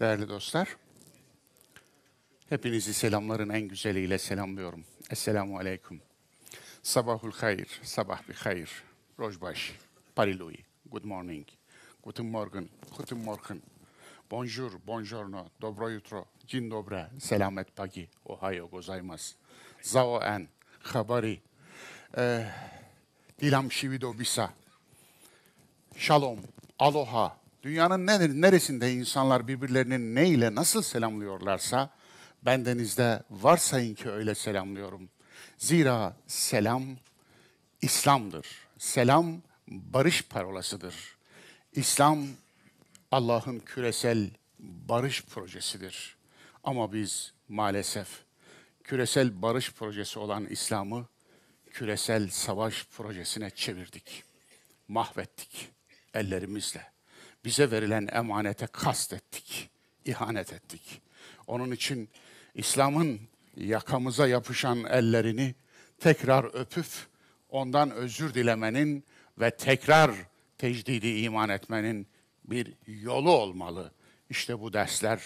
Değerli dostlar, hepinizi selamların en güzeliyle selamlıyorum. Esselamu Aleyküm. Sabahul hayır, sabah bir hayır. Rojbaş, Parilui, good morning, guten morgen, guten morgen. Bonjour, buongiorno, dobro jutro, cin dobre, selamet pagi, ohayo gozaimasu. Zao en, habari, eh, dilam shivido bisa, shalom, aloha, Dünyanın neresinde insanlar birbirlerini ne ile nasıl selamlıyorlarsa bendenizde varsayın ki öyle selamlıyorum. Zira selam İslam'dır. Selam barış parolasıdır. İslam Allah'ın küresel barış projesidir. Ama biz maalesef küresel barış projesi olan İslam'ı küresel savaş projesine çevirdik. Mahvettik ellerimizle bize verilen emanete kastettik, ihanet ettik. Onun için İslam'ın yakamıza yapışan ellerini tekrar öpüp ondan özür dilemenin ve tekrar tecdidi iman etmenin bir yolu olmalı. İşte bu dersler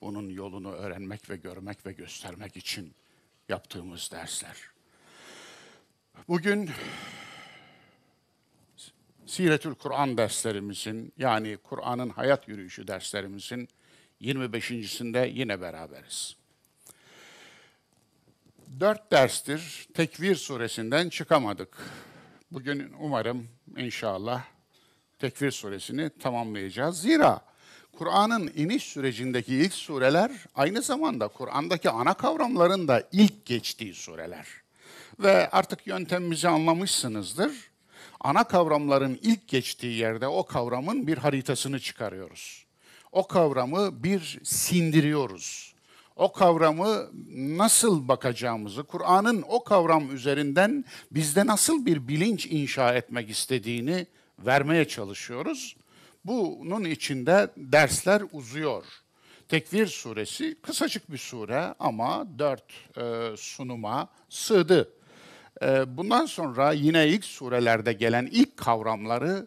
bunun yolunu öğrenmek ve görmek ve göstermek için yaptığımız dersler. Bugün Siretül Kur'an derslerimizin yani Kur'an'ın hayat yürüyüşü derslerimizin 25.sinde yine beraberiz. Dört derstir Tekvir suresinden çıkamadık. Bugün umarım inşallah Tekvir suresini tamamlayacağız. Zira Kur'an'ın iniş sürecindeki ilk sureler aynı zamanda Kur'an'daki ana kavramların da ilk geçtiği sureler. Ve artık yöntemimizi anlamışsınızdır ana kavramların ilk geçtiği yerde o kavramın bir haritasını çıkarıyoruz. O kavramı bir sindiriyoruz. O kavramı nasıl bakacağımızı, Kur'an'ın o kavram üzerinden bizde nasıl bir bilinç inşa etmek istediğini vermeye çalışıyoruz. Bunun içinde dersler uzuyor. Tekvir suresi kısacık bir sure ama dört e, sunuma sığdı. Ee, bundan sonra yine ilk surelerde gelen ilk kavramları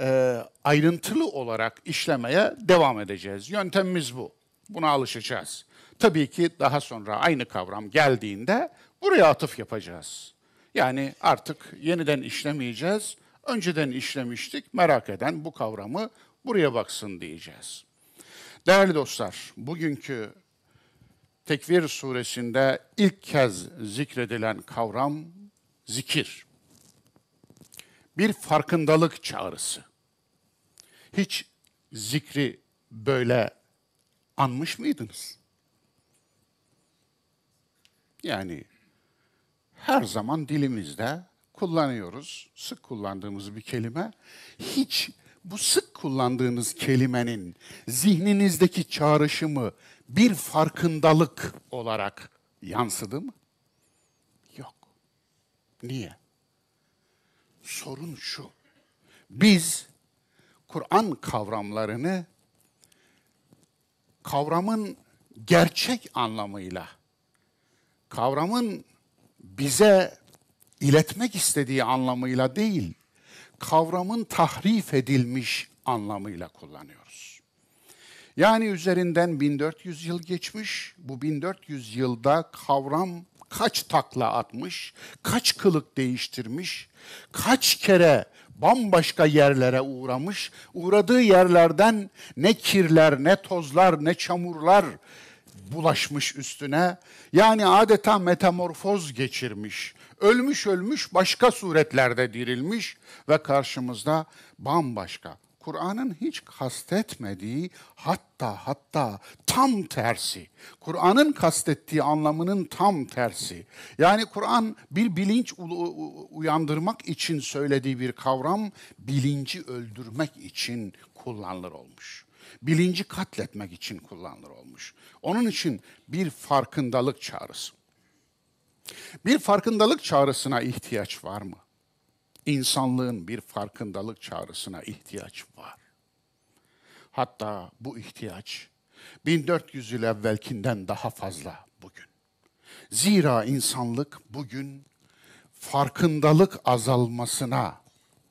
e, ayrıntılı olarak işlemeye devam edeceğiz. Yöntemimiz bu. Buna alışacağız. Tabii ki daha sonra aynı kavram geldiğinde buraya atıf yapacağız. Yani artık yeniden işlemeyeceğiz. Önceden işlemiştik. Merak eden bu kavramı buraya baksın diyeceğiz. Değerli dostlar, bugünkü Tekvir suresinde ilk kez zikredilen kavram zikir. Bir farkındalık çağrısı. Hiç zikri böyle anmış mıydınız? Yani her zaman dilimizde kullanıyoruz. Sık kullandığımız bir kelime. Hiç bu sık kullandığınız kelimenin zihninizdeki çağrışımı bir farkındalık olarak yansıdı mı? Yok. Niye? Sorun şu. Biz Kur'an kavramlarını kavramın gerçek anlamıyla, kavramın bize iletmek istediği anlamıyla değil, kavramın tahrif edilmiş anlamıyla kullanıyoruz. Yani üzerinden 1400 yıl geçmiş. Bu 1400 yılda kavram kaç takla atmış, kaç kılık değiştirmiş, kaç kere bambaşka yerlere uğramış, uğradığı yerlerden ne kirler, ne tozlar, ne çamurlar bulaşmış üstüne. Yani adeta metamorfoz geçirmiş. Ölmüş ölmüş başka suretlerde dirilmiş ve karşımızda bambaşka. Kur'an'ın hiç kastetmediği hatta hatta tam tersi. Kur'an'ın kastettiği anlamının tam tersi. Yani Kur'an bir bilinç uyandırmak için söylediği bir kavram bilinci öldürmek için kullanılır olmuş. Bilinci katletmek için kullanılır olmuş. Onun için bir farkındalık çağrısı. Bir farkındalık çağrısına ihtiyaç var mı? İnsanlığın bir farkındalık çağrısına ihtiyaç var. Hatta bu ihtiyaç 1400 yıl evvelkinden daha fazla bugün. Zira insanlık bugün farkındalık azalmasına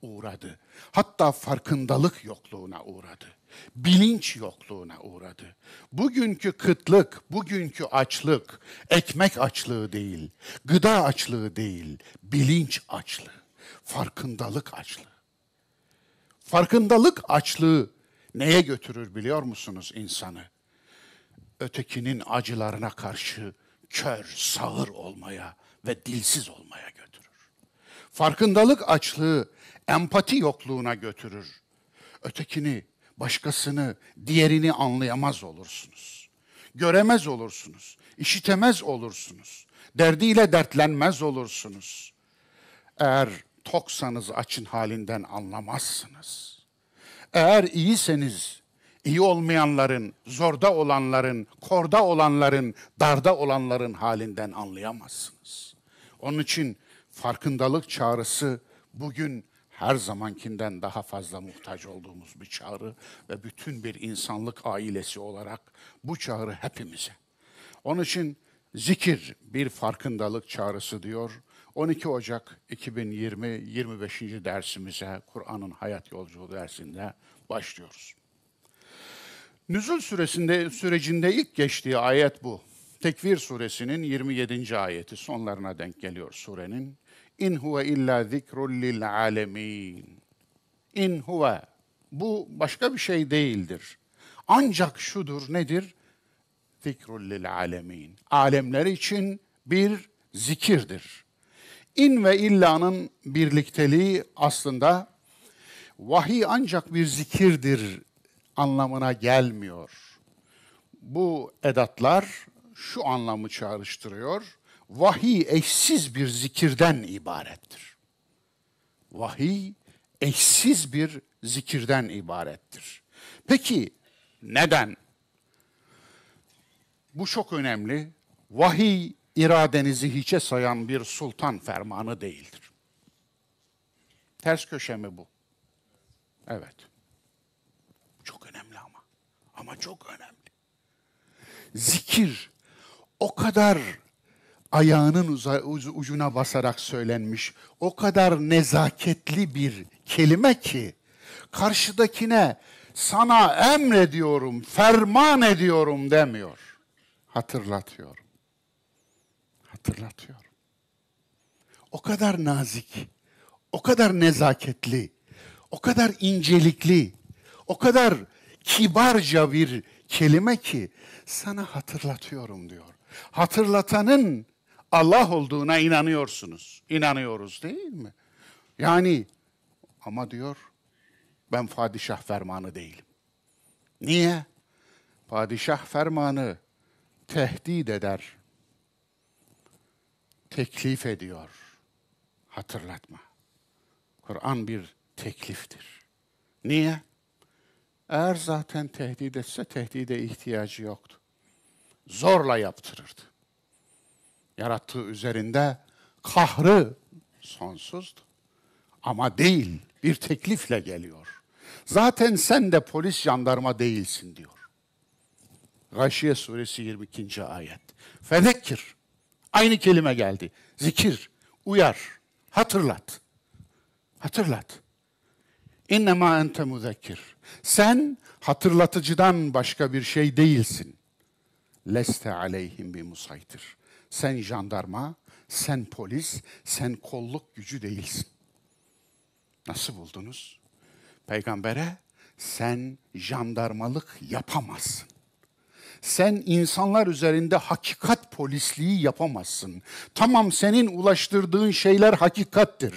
uğradı. Hatta farkındalık yokluğuna uğradı. Bilinç yokluğuna uğradı. Bugünkü kıtlık, bugünkü açlık ekmek açlığı değil, gıda açlığı değil, bilinç açlığı farkındalık açlığı. Farkındalık açlığı neye götürür biliyor musunuz insanı? Ötekinin acılarına karşı kör, sağır olmaya ve dilsiz olmaya götürür. Farkındalık açlığı empati yokluğuna götürür. Ötekini, başkasını, diğerini anlayamaz olursunuz. Göremez olursunuz, işitemez olursunuz. Derdiyle dertlenmez olursunuz. Eğer toksanız açın halinden anlamazsınız. Eğer iyiseniz iyi olmayanların, zorda olanların, korda olanların, darda olanların halinden anlayamazsınız. Onun için farkındalık çağrısı bugün her zamankinden daha fazla muhtaç olduğumuz bir çağrı ve bütün bir insanlık ailesi olarak bu çağrı hepimize. Onun için zikir bir farkındalık çağrısı diyor 12 Ocak 2020 25. dersimize Kur'an'ın hayat yolculuğu dersinde başlıyoruz. Nüzul süresinde sürecinde ilk geçtiği ayet bu. Tekvir suresinin 27. ayeti sonlarına denk geliyor surenin. İn huve illa zikrul lil alemin. İn huve bu başka bir şey değildir. Ancak şudur nedir? Zikrul lil alemin. Alemler için bir zikirdir. İn ve illanın birlikteliği aslında vahiy ancak bir zikirdir anlamına gelmiyor. Bu edatlar şu anlamı çağrıştırıyor. Vahiy eşsiz bir zikirden ibarettir. Vahiy eşsiz bir zikirden ibarettir. Peki neden? Bu çok önemli. Vahiy iradenizi hiçe sayan bir sultan fermanı değildir. Ters köşe mi bu? Evet. Çok önemli ama. Ama çok önemli. Zikir o kadar ayağının ucuna basarak söylenmiş, o kadar nezaketli bir kelime ki karşıdakine sana emrediyorum, ferman ediyorum demiyor. Hatırlatıyor hatırlatıyor. O kadar nazik, o kadar nezaketli, o kadar incelikli, o kadar kibarca bir kelime ki sana hatırlatıyorum diyor. Hatırlatanın Allah olduğuna inanıyorsunuz. İnanıyoruz değil mi? Yani ama diyor ben padişah fermanı değilim. Niye? Padişah fermanı tehdit eder teklif ediyor. Hatırlatma. Kur'an bir tekliftir. Niye? Eğer zaten tehdit etse tehdide ihtiyacı yoktu. Zorla yaptırırdı. Yarattığı üzerinde kahrı sonsuzdu. Ama değil, bir teklifle geliyor. Zaten sen de polis jandarma değilsin diyor. Gâşiye suresi 22. ayet. Fezekkir. Aynı kelime geldi. Zikir, uyar, hatırlat. Hatırlat. İnnemâ ente muzekkir. Sen hatırlatıcıdan başka bir şey değilsin. Leste aleyhim bi musaytir. Sen jandarma, sen polis, sen kolluk gücü değilsin. Nasıl buldunuz? Peygambere sen jandarmalık yapamazsın. Sen insanlar üzerinde hakikat polisliği yapamazsın. Tamam senin ulaştırdığın şeyler hakikattir.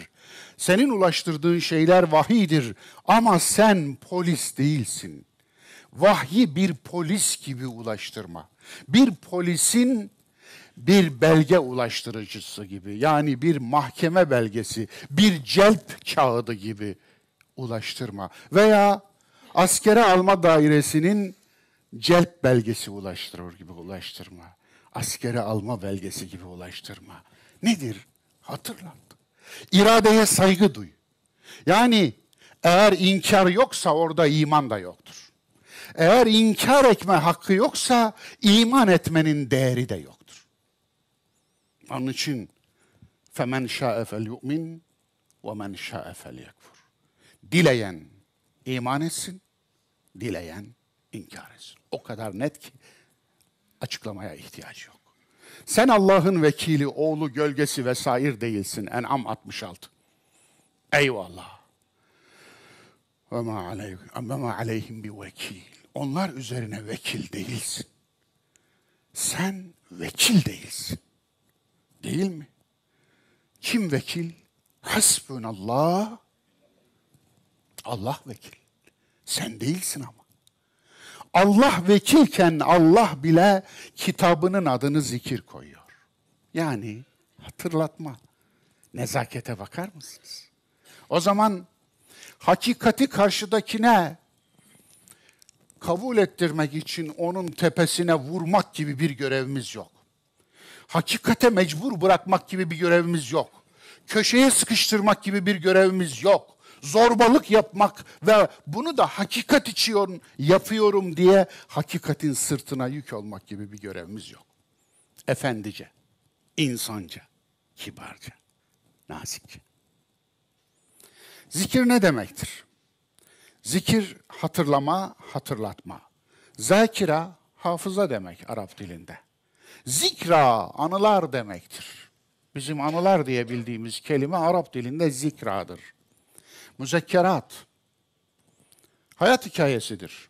Senin ulaştırdığın şeyler vahidir ama sen polis değilsin. Vahyi bir polis gibi ulaştırma. Bir polisin bir belge ulaştırıcısı gibi yani bir mahkeme belgesi, bir celp kağıdı gibi ulaştırma veya askere alma dairesinin celp belgesi ulaştırır gibi ulaştırma. Askere alma belgesi gibi ulaştırma. Nedir? Hatırlat. İradeye saygı duy. Yani eğer inkar yoksa orada iman da yoktur. Eğer inkar etme hakkı yoksa iman etmenin değeri de yoktur. Onun için فَمَنْ شَاءَ فَلْيُؤْمِنْ وَمَنْ شَاءَ فَلْيَكْفُرْ Dileyen iman etsin, dileyen inkar etsin. O kadar net ki açıklamaya ihtiyacı yok. Sen Allah'ın vekili, oğlu, gölgesi vesair değilsin. En'am 66. Eyvallah. Ve ma aleyhim, bir vekil. Onlar üzerine vekil değilsin. Sen vekil değilsin. Değil mi? Kim vekil? Hasbunallah. Allah vekil. Sen değilsin ama. Allah vekilken Allah bile kitabının adını zikir koyuyor. Yani hatırlatma. Nezakete bakar mısınız? O zaman hakikati karşıdakine kabul ettirmek için onun tepesine vurmak gibi bir görevimiz yok. Hakikate mecbur bırakmak gibi bir görevimiz yok. Köşeye sıkıştırmak gibi bir görevimiz yok zorbalık yapmak ve bunu da hakikat içiyorum, yapıyorum diye hakikatin sırtına yük olmak gibi bir görevimiz yok. Efendice, insanca, kibarca, nazikçe. Zikir ne demektir? Zikir hatırlama, hatırlatma. Zakira hafıza demek Arap dilinde. Zikra anılar demektir. Bizim anılar diye bildiğimiz kelime Arap dilinde zikradır müzekkerat. Hayat hikayesidir.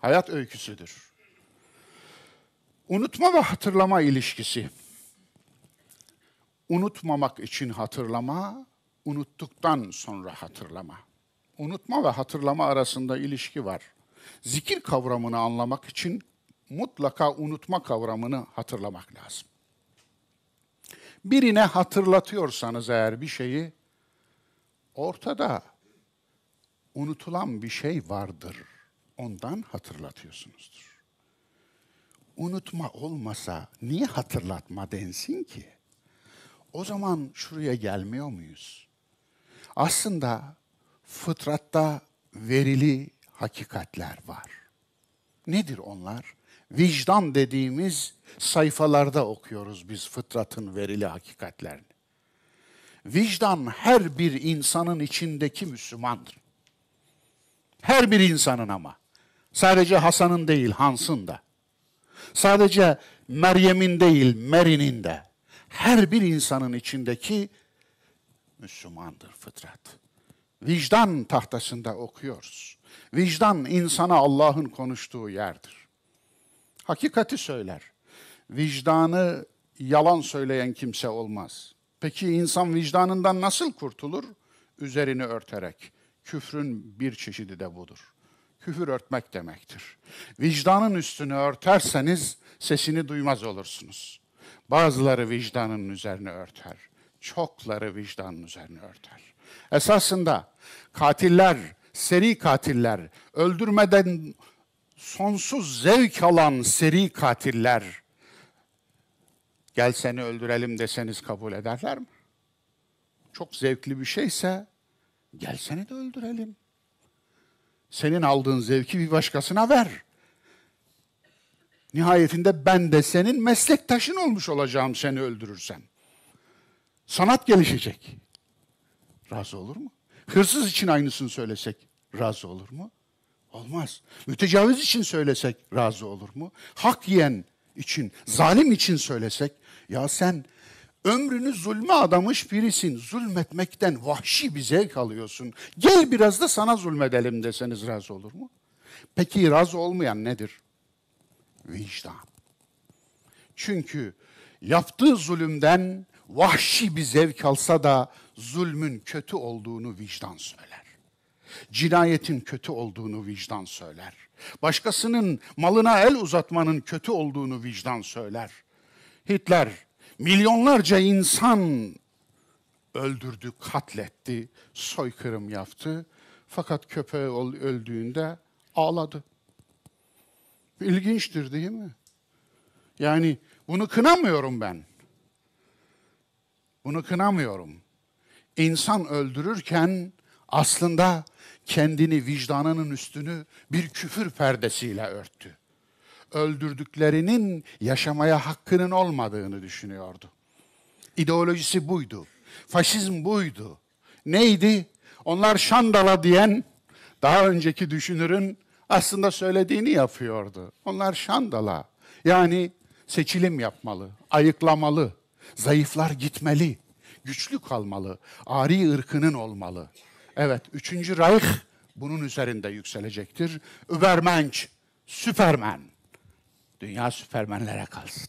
Hayat öyküsüdür. Unutma ve hatırlama ilişkisi. Unutmamak için hatırlama, unuttuktan sonra hatırlama. Unutma ve hatırlama arasında ilişki var. Zikir kavramını anlamak için mutlaka unutma kavramını hatırlamak lazım. Birine hatırlatıyorsanız eğer bir şeyi ortada unutulan bir şey vardır. Ondan hatırlatıyorsunuzdur. Unutma olmasa niye hatırlatma densin ki? O zaman şuraya gelmiyor muyuz? Aslında fıtratta verili hakikatler var. Nedir onlar? Vicdan dediğimiz sayfalarda okuyoruz biz fıtratın verili hakikatlerini. Vicdan her bir insanın içindeki Müslümandır. Her bir insanın ama. Sadece Hasan'ın değil, Hans'ın da. Sadece Meryem'in değil, Meri'nin de. Her bir insanın içindeki Müslümandır fıtrat. Vicdan tahtasında okuyoruz. Vicdan insana Allah'ın konuştuğu yerdir. Hakikati söyler. Vicdanı yalan söyleyen kimse olmaz. Peki insan vicdanından nasıl kurtulur? Üzerini örterek Küfrün bir çeşidi de budur. Küfür örtmek demektir. Vicdanın üstünü örterseniz sesini duymaz olursunuz. Bazıları vicdanın üzerine örter. Çokları vicdanın üzerine örter. Esasında katiller, seri katiller, öldürmeden sonsuz zevk alan seri katiller gel seni öldürelim deseniz kabul ederler mi? Çok zevkli bir şeyse Gelsene de öldürelim. Senin aldığın zevki bir başkasına ver. Nihayetinde ben de senin meslektaşın olmuş olacağım seni öldürürsem. Sanat gelişecek. Razı olur mu? Hırsız için aynısını söylesek razı olur mu? Olmaz. Mütecaviz için söylesek razı olur mu? Hak yiyen için, zalim için söylesek ya sen Ömrünü zulme adamış birisin. Zulmetmekten vahşi bir zevk alıyorsun. Gel biraz da sana zulmedelim deseniz razı olur mu? Peki razı olmayan nedir? Vicdan. Çünkü yaptığı zulümden vahşi bir zevk alsa da zulmün kötü olduğunu vicdan söyler. Cinayetin kötü olduğunu vicdan söyler. Başkasının malına el uzatmanın kötü olduğunu vicdan söyler. Hitler milyonlarca insan öldürdü, katletti, soykırım yaptı. Fakat köpeği öldüğünde ağladı. İlginçtir değil mi? Yani bunu kınamıyorum ben. Bunu kınamıyorum. İnsan öldürürken aslında kendini vicdanının üstünü bir küfür perdesiyle örttü öldürdüklerinin yaşamaya hakkının olmadığını düşünüyordu. İdeolojisi buydu. Faşizm buydu. Neydi? Onlar şandala diyen daha önceki düşünürün aslında söylediğini yapıyordu. Onlar şandala. Yani seçilim yapmalı, ayıklamalı, zayıflar gitmeli, güçlü kalmalı, ari ırkının olmalı. Evet, 3. Reich bunun üzerinde yükselecektir. Übermensch, Süpermen. Dünya süpermenlere kalsın.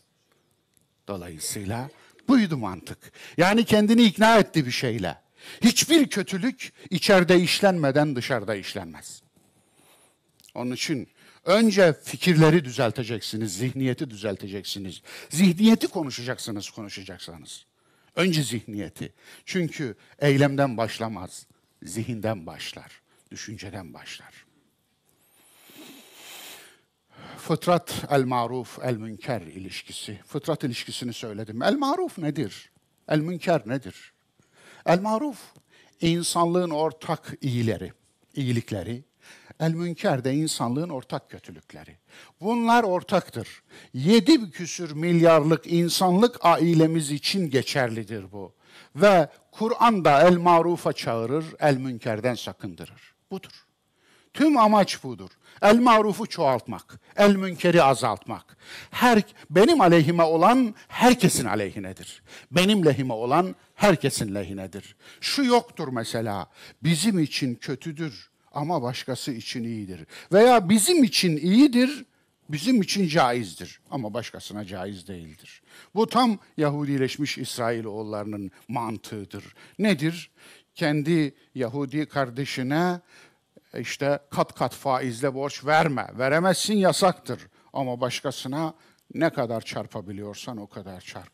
Dolayısıyla buydu mantık. Yani kendini ikna etti bir şeyle. Hiçbir kötülük içeride işlenmeden dışarıda işlenmez. Onun için önce fikirleri düzelteceksiniz, zihniyeti düzelteceksiniz. Zihniyeti konuşacaksınız konuşacaksanız. Önce zihniyeti. Çünkü eylemden başlamaz, zihinden başlar, düşünceden başlar fıtrat el maruf el münker ilişkisi. Fıtrat ilişkisini söyledim. El maruf nedir? El münker nedir? El maruf insanlığın ortak iyileri, iyilikleri. El münker de insanlığın ortak kötülükleri. Bunlar ortaktır. Yedi küsür milyarlık insanlık ailemiz için geçerlidir bu. Ve Kur'an da el marufa çağırır, el münkerden sakındırır. Budur. Tüm amaç budur. El marufu çoğaltmak, el münkeri azaltmak. Her, benim aleyhime olan herkesin aleyhinedir. Benim lehime olan herkesin lehinedir. Şu yoktur mesela, bizim için kötüdür ama başkası için iyidir. Veya bizim için iyidir, bizim için caizdir ama başkasına caiz değildir. Bu tam Yahudileşmiş İsrailoğullarının mantığıdır. Nedir? Kendi Yahudi kardeşine e işte kat kat faizle borç verme. Veremezsin yasaktır ama başkasına ne kadar çarpabiliyorsan o kadar çarp.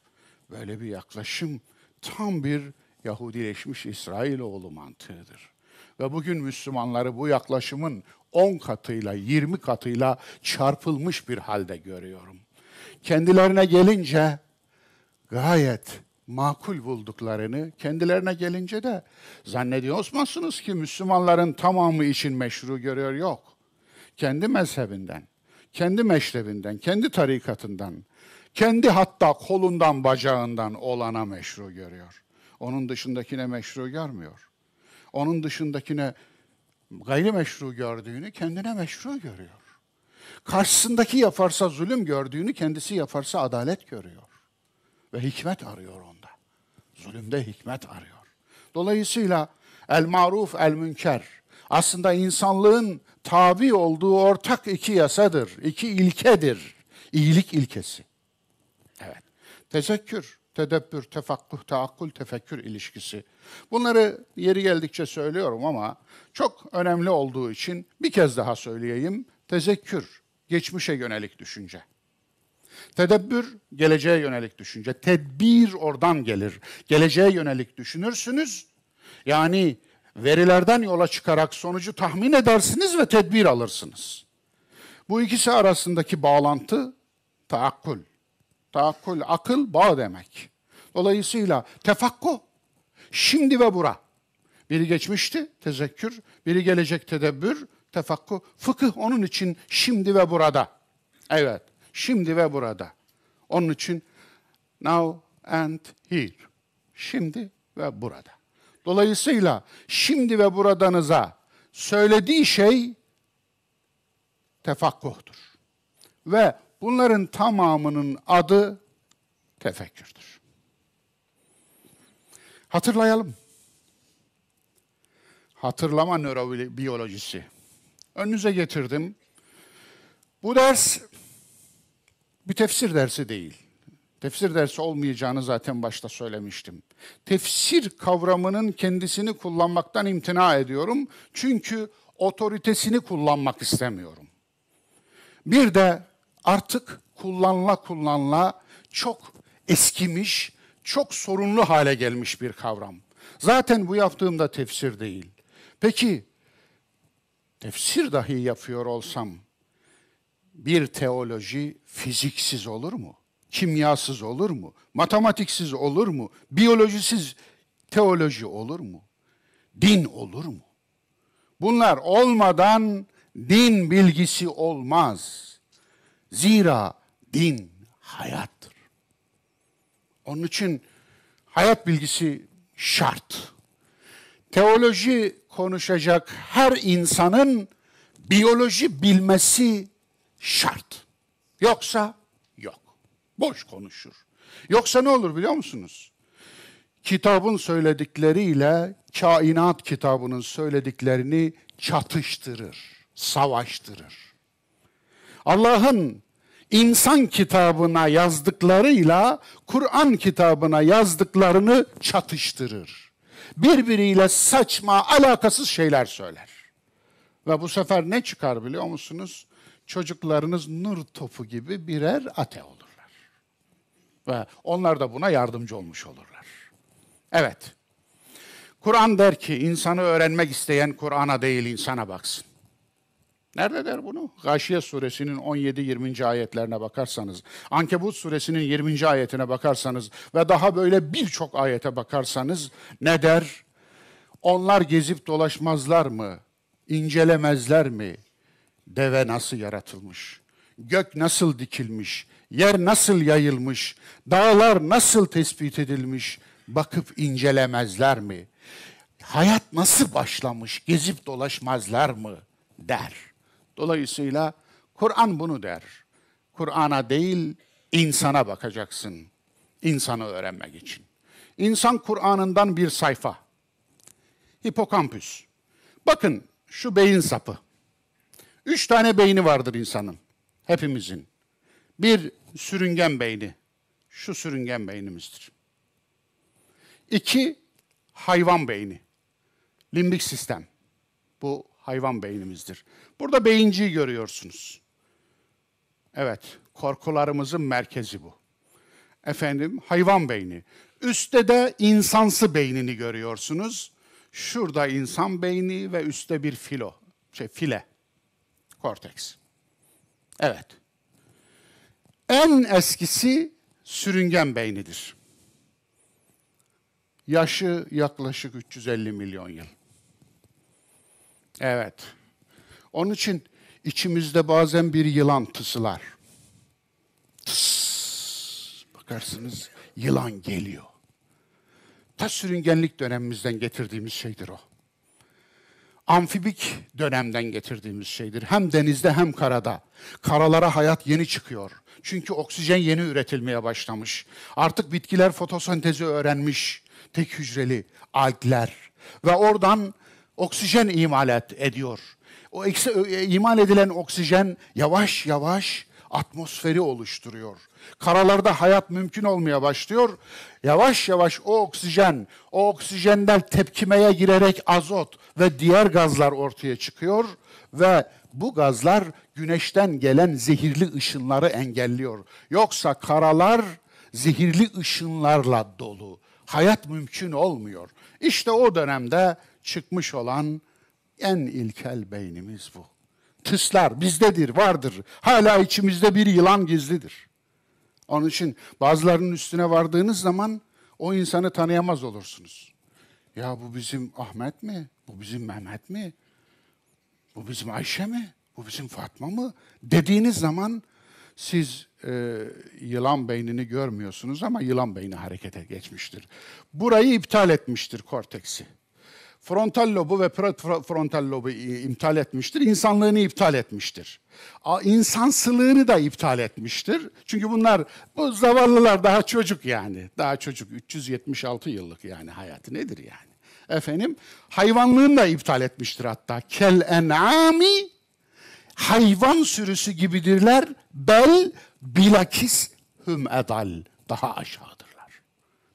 Böyle bir yaklaşım tam bir Yahudileşmiş İsrailoğlu mantığıdır. Ve bugün Müslümanları bu yaklaşımın 10 katıyla, 20 katıyla çarpılmış bir halde görüyorum. Kendilerine gelince gayet makul bulduklarını, kendilerine gelince de zannediyorsunuz ki Müslümanların tamamı için meşru görüyor yok. Kendi mezhebinden, kendi meşrebinden, kendi tarikatından, kendi hatta kolundan bacağından olana meşru görüyor. Onun dışındakine meşru görmüyor. Onun dışındakine gayri meşru gördüğünü kendine meşru görüyor. Karşısındaki yaparsa zulüm gördüğünü kendisi yaparsa adalet görüyor. Ve hikmet arıyor onu. Zulümde hikmet arıyor. Dolayısıyla el maruf el münker aslında insanlığın tabi olduğu ortak iki yasadır, iki ilkedir. İyilik ilkesi. Evet. Tezekkür, tedebbür, tefakkuh, taakkul, tefekkür ilişkisi. Bunları yeri geldikçe söylüyorum ama çok önemli olduğu için bir kez daha söyleyeyim. Tezekkür, geçmişe yönelik düşünce. Tedebbür geleceğe yönelik düşünce. Tedbir oradan gelir. Geleceğe yönelik düşünürsünüz. Yani verilerden yola çıkarak sonucu tahmin edersiniz ve tedbir alırsınız. Bu ikisi arasındaki bağlantı taakkul. Taakkul, akıl, bağ demek. Dolayısıyla tefakku, şimdi ve bura. Biri geçmişti, tezekkür, biri gelecek tedebbür, tefakku, fıkıh onun için şimdi ve burada. Evet. Şimdi ve burada. Onun için now and here. Şimdi ve burada. Dolayısıyla şimdi ve buradanıza söylediği şey tefakkuhtur. Ve bunların tamamının adı tefekkürdür. Hatırlayalım. Hatırlama nörobiyolojisi. Önünüze getirdim. Bu ders bir tefsir dersi değil. Tefsir dersi olmayacağını zaten başta söylemiştim. Tefsir kavramının kendisini kullanmaktan imtina ediyorum. Çünkü otoritesini kullanmak istemiyorum. Bir de artık kullanla kullanla çok eskimiş, çok sorunlu hale gelmiş bir kavram. Zaten bu yaptığımda tefsir değil. Peki tefsir dahi yapıyor olsam bir teoloji fiziksiz olur mu? Kimyasız olur mu? Matematiksiz olur mu? Biyolojisiz teoloji olur mu? Din olur mu? Bunlar olmadan din bilgisi olmaz. Zira din hayattır. Onun için hayat bilgisi şart. Teoloji konuşacak her insanın biyoloji bilmesi şart. Yoksa yok. Boş konuşur. Yoksa ne olur biliyor musunuz? Kitabın söyledikleriyle kainat kitabının söylediklerini çatıştırır, savaştırır. Allah'ın insan kitabına yazdıklarıyla Kur'an kitabına yazdıklarını çatıştırır. Birbiriyle saçma, alakasız şeyler söyler. Ve bu sefer ne çıkar biliyor musunuz? çocuklarınız nur topu gibi birer ate olurlar. Ve onlar da buna yardımcı olmuş olurlar. Evet. Kur'an der ki insanı öğrenmek isteyen Kur'an'a değil insana baksın. Nerede der bunu? Gâşiye suresinin 17-20. ayetlerine bakarsanız, Ankebut suresinin 20. ayetine bakarsanız ve daha böyle birçok ayete bakarsanız ne der? Onlar gezip dolaşmazlar mı? İncelemezler mi? Deve nasıl yaratılmış? Gök nasıl dikilmiş? Yer nasıl yayılmış? Dağlar nasıl tespit edilmiş? Bakıp incelemezler mi? Hayat nasıl başlamış? Gezip dolaşmazlar mı? der. Dolayısıyla Kur'an bunu der. Kur'an'a değil, insana bakacaksın. İnsanı öğrenmek için. İnsan Kur'an'ından bir sayfa. Hipokampüs. Bakın şu beyin sapı. Üç tane beyni vardır insanın. Hepimizin. Bir sürüngen beyni. Şu sürüngen beynimizdir. İki hayvan beyni. Limbik sistem. Bu hayvan beynimizdir. Burada beyinciyi görüyorsunuz. Evet, korkularımızın merkezi bu. Efendim, hayvan beyni. Üstte de insansı beynini görüyorsunuz. Şurada insan beyni ve üstte bir filo, şey file. Korteks. Evet. En eskisi sürüngen beynidir. Yaşı yaklaşık 350 milyon yıl. Evet. Onun için içimizde bazen bir yılan tısılar. Tıs, bakarsınız yılan geliyor. Ta sürüngenlik dönemimizden getirdiğimiz şeydir o amfibik dönemden getirdiğimiz şeydir. Hem denizde hem karada. Karalara hayat yeni çıkıyor. Çünkü oksijen yeni üretilmeye başlamış. Artık bitkiler fotosentezi öğrenmiş. Tek hücreli algler. Ve oradan oksijen imalat ediyor. O e, imal edilen oksijen yavaş yavaş atmosferi oluşturuyor. Karalarda hayat mümkün olmaya başlıyor. Yavaş yavaş o oksijen, o oksijenden tepkimeye girerek azot ve diğer gazlar ortaya çıkıyor ve bu gazlar güneşten gelen zehirli ışınları engelliyor. Yoksa karalar zehirli ışınlarla dolu. Hayat mümkün olmuyor. İşte o dönemde çıkmış olan en ilkel beynimiz bu tıslar bizdedir, vardır. Hala içimizde bir yılan gizlidir. Onun için bazılarının üstüne vardığınız zaman o insanı tanıyamaz olursunuz. Ya bu bizim Ahmet mi? Bu bizim Mehmet mi? Bu bizim Ayşe mi? Bu bizim Fatma mı? Dediğiniz zaman siz e, yılan beynini görmüyorsunuz ama yılan beyni harekete geçmiştir. Burayı iptal etmiştir korteksi frontal lobu ve prefrontal lobu iptal etmiştir. İnsanlığını iptal etmiştir. İnsansılığını da iptal etmiştir. Çünkü bunlar bu zavallılar daha çocuk yani. Daha çocuk 376 yıllık yani hayatı nedir yani? Efendim hayvanlığını da iptal etmiştir hatta. Kel enami hayvan sürüsü gibidirler. Bel bilakis hüm edal daha aşağıdırlar.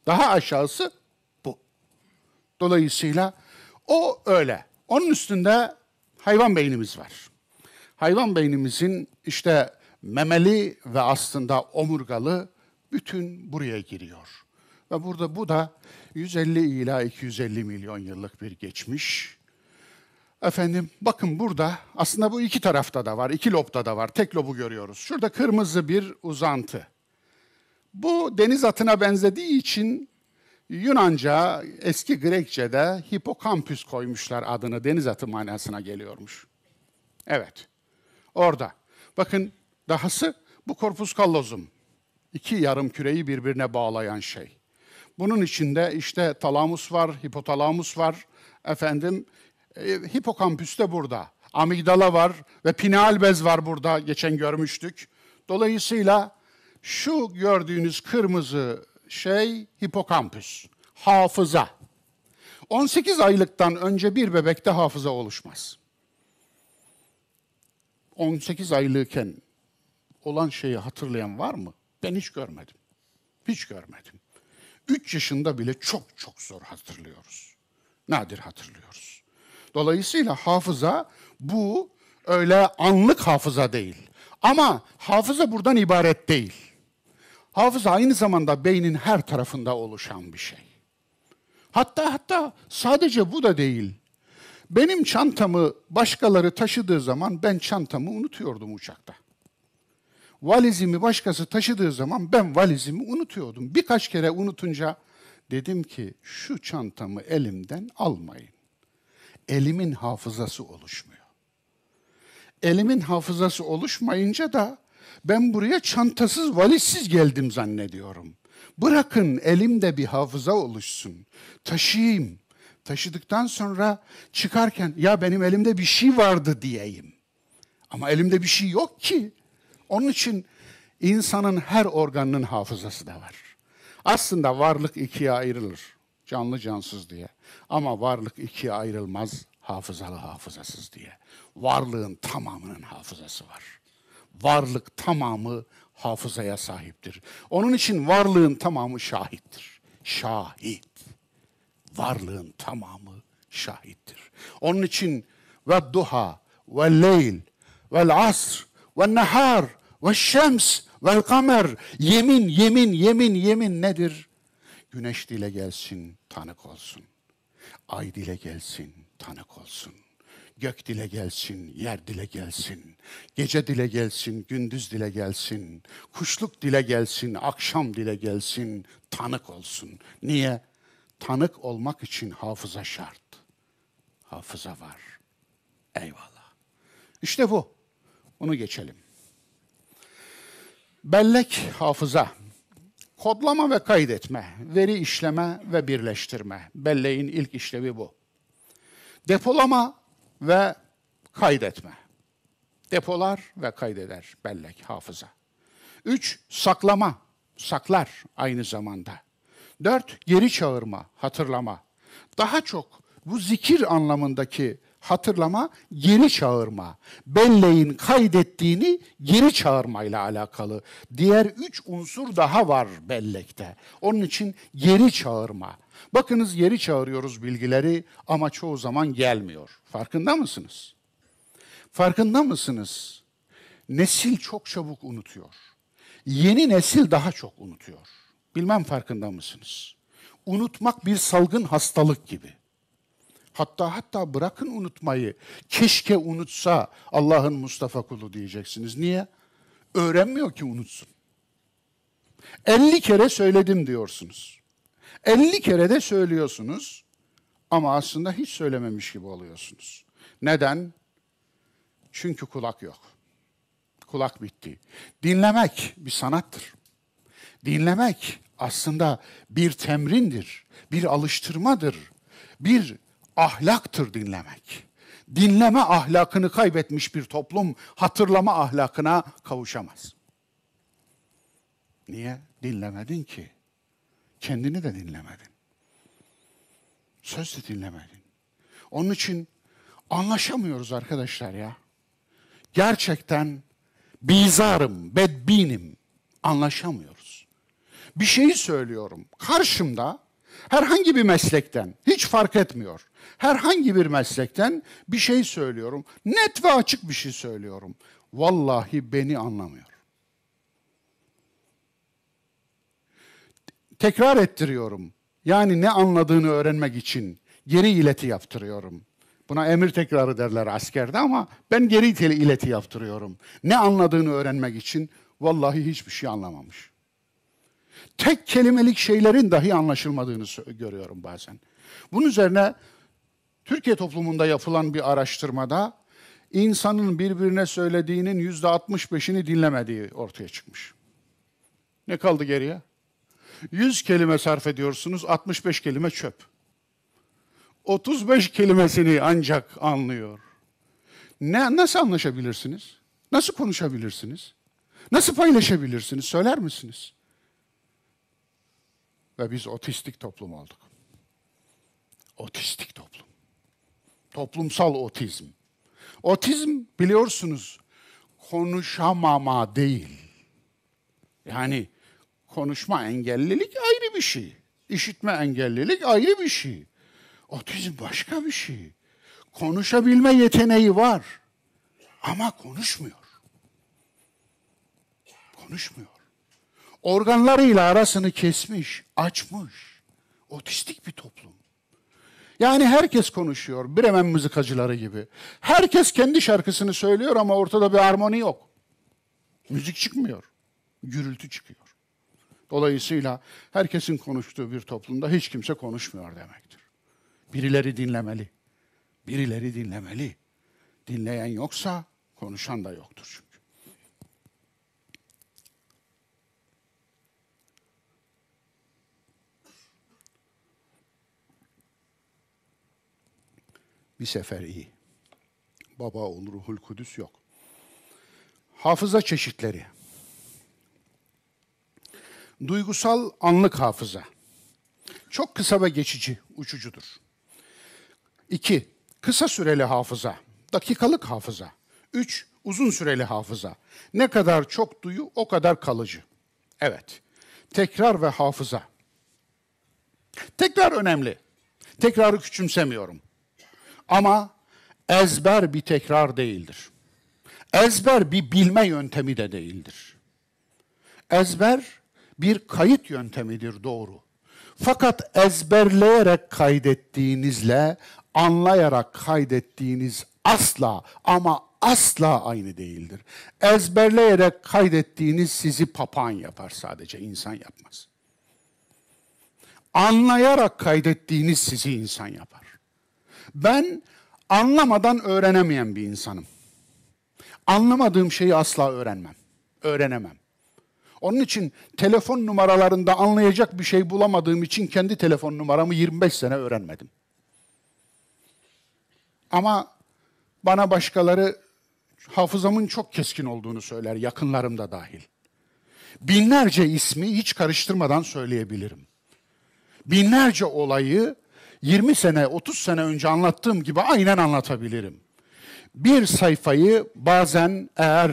Daha aşağısı bu Dolayısıyla o öyle. Onun üstünde hayvan beynimiz var. Hayvan beynimizin işte memeli ve aslında omurgalı bütün buraya giriyor. Ve burada bu da 150 ila 250 milyon yıllık bir geçmiş. Efendim bakın burada aslında bu iki tarafta da var, iki lobda da var. Tek lobu görüyoruz. Şurada kırmızı bir uzantı. Bu deniz atına benzediği için Yunanca, eski Grekçe'de hipokampüs koymuşlar adını. Deniz atı manasına geliyormuş. Evet, orada. Bakın dahası bu korpus kallozum. İki yarım küreyi birbirine bağlayan şey. Bunun içinde işte talamus var, hipotalamus var. Efendim, e, hipokampüs de burada. Amigdala var ve pineal bez var burada. Geçen görmüştük. Dolayısıyla şu gördüğünüz kırmızı şey hipokampüs, hafıza. 18 aylıktan önce bir bebekte hafıza oluşmaz. 18 aylıkken olan şeyi hatırlayan var mı? Ben hiç görmedim. Hiç görmedim. 3 yaşında bile çok çok zor hatırlıyoruz. Nadir hatırlıyoruz. Dolayısıyla hafıza bu öyle anlık hafıza değil. Ama hafıza buradan ibaret değil. Hafıza aynı zamanda beynin her tarafında oluşan bir şey. Hatta hatta sadece bu da değil. Benim çantamı başkaları taşıdığı zaman ben çantamı unutuyordum uçakta. Valizimi başkası taşıdığı zaman ben valizimi unutuyordum. Birkaç kere unutunca dedim ki şu çantamı elimden almayın. Elimin hafızası oluşmuyor. Elimin hafızası oluşmayınca da ben buraya çantasız, valizsiz geldim zannediyorum. Bırakın elimde bir hafıza oluşsun. Taşıyayım. Taşıdıktan sonra çıkarken ya benim elimde bir şey vardı diyeyim. Ama elimde bir şey yok ki. Onun için insanın her organının hafızası da var. Aslında varlık ikiye ayrılır. Canlı cansız diye. Ama varlık ikiye ayrılmaz hafızalı hafızasız diye. Varlığın tamamının hafızası var varlık tamamı hafızaya sahiptir. Onun için varlığın tamamı şahittir. Şahit. Varlığın tamamı şahittir. Onun için ve duha ve leyl ve asr ve nahar ve şems ve kamer yemin yemin yemin yemin nedir? Güneş dile gelsin tanık olsun. Ay dile gelsin tanık olsun. Gök dile gelsin, yer dile gelsin. Gece dile gelsin, gündüz dile gelsin. Kuşluk dile gelsin, akşam dile gelsin. Tanık olsun. Niye? Tanık olmak için hafıza şart. Hafıza var. Eyvallah. İşte bu. Bunu geçelim. Bellek hafıza. Kodlama ve kaydetme, veri işleme ve birleştirme. Belleğin ilk işlevi bu. Depolama ve kaydetme. Depolar ve kaydeder bellek, hafıza. Üç, saklama, saklar aynı zamanda. Dört, geri çağırma, hatırlama. Daha çok bu zikir anlamındaki hatırlama, geri çağırma. Belleğin kaydettiğini geri çağırmayla alakalı. Diğer üç unsur daha var bellekte. Onun için geri çağırma. Bakınız geri çağırıyoruz bilgileri ama çoğu zaman gelmiyor. Farkında mısınız? Farkında mısınız? Nesil çok çabuk unutuyor. Yeni nesil daha çok unutuyor. Bilmem farkında mısınız? Unutmak bir salgın hastalık gibi. Hatta hatta bırakın unutmayı. Keşke unutsa Allah'ın Mustafa kulu diyeceksiniz. Niye? Öğrenmiyor ki unutsun. 50 kere söyledim diyorsunuz. 50 kere de söylüyorsunuz ama aslında hiç söylememiş gibi oluyorsunuz. Neden? Çünkü kulak yok. Kulak bitti. Dinlemek bir sanattır. Dinlemek aslında bir temrindir, bir alıştırmadır, bir ahlaktır dinlemek. Dinleme ahlakını kaybetmiş bir toplum hatırlama ahlakına kavuşamaz. Niye? Dinlemedin ki. Kendini de dinlemedin. Söz de dinlemedin. Onun için anlaşamıyoruz arkadaşlar ya. Gerçekten bizarım, bedbinim. Anlaşamıyoruz. Bir şeyi söylüyorum. Karşımda herhangi bir meslekten hiç fark etmiyor. Herhangi bir meslekten bir şey söylüyorum. Net ve açık bir şey söylüyorum. Vallahi beni anlamıyor. Tekrar ettiriyorum. Yani ne anladığını öğrenmek için geri ileti yaptırıyorum. Buna emir tekrarı derler askerde ama ben geri ileti yaptırıyorum. Ne anladığını öğrenmek için vallahi hiçbir şey anlamamış. Tek kelimelik şeylerin dahi anlaşılmadığını görüyorum bazen. Bunun üzerine Türkiye toplumunda yapılan bir araştırmada insanın birbirine söylediğinin yüzde 65'ini dinlemediği ortaya çıkmış. Ne kaldı geriye? 100 kelime sarf ediyorsunuz, 65 kelime çöp. 35 kelimesini ancak anlıyor. Ne, nasıl anlaşabilirsiniz? Nasıl konuşabilirsiniz? Nasıl paylaşabilirsiniz? Söyler misiniz? Ve biz otistik toplum olduk. Otistik toplum. Toplumsal otizm. Otizm biliyorsunuz konuşamama değil. Yani konuşma engellilik ayrı bir şey. İşitme engellilik ayrı bir şey. Otizm başka bir şey. Konuşabilme yeteneği var ama konuşmuyor. Konuşmuyor. Organlarıyla arasını kesmiş, açmış. Otistik bir toplum. Yani herkes konuşuyor. Bremen müzikacıları gibi. Herkes kendi şarkısını söylüyor ama ortada bir armoni yok. Müzik çıkmıyor. Gürültü çıkıyor. Dolayısıyla herkesin konuştuğu bir toplumda hiç kimse konuşmuyor demektir. Birileri dinlemeli. Birileri dinlemeli. Dinleyen yoksa konuşan da yoktur çünkü. bir sefer iyi. Baba, oğul, ruhul kudüs yok. Hafıza çeşitleri. Duygusal anlık hafıza. Çok kısa ve geçici, uçucudur. İki, Kısa süreli hafıza. Dakikalık hafıza. Üç, Uzun süreli hafıza. Ne kadar çok duyu o kadar kalıcı. Evet. Tekrar ve hafıza. Tekrar önemli. Tekrarı küçümsemiyorum. Ama ezber bir tekrar değildir. Ezber bir bilme yöntemi de değildir. Ezber bir kayıt yöntemidir doğru. Fakat ezberleyerek kaydettiğinizle anlayarak kaydettiğiniz asla ama asla aynı değildir. Ezberleyerek kaydettiğiniz sizi papağan yapar sadece, insan yapmaz. Anlayarak kaydettiğiniz sizi insan yapar. Ben anlamadan öğrenemeyen bir insanım. Anlamadığım şeyi asla öğrenmem. Öğrenemem. Onun için telefon numaralarında anlayacak bir şey bulamadığım için kendi telefon numaramı 25 sene öğrenmedim. Ama bana başkaları hafızamın çok keskin olduğunu söyler, yakınlarım da dahil. Binlerce ismi hiç karıştırmadan söyleyebilirim. Binlerce olayı 20 sene, 30 sene önce anlattığım gibi aynen anlatabilirim. Bir sayfayı bazen eğer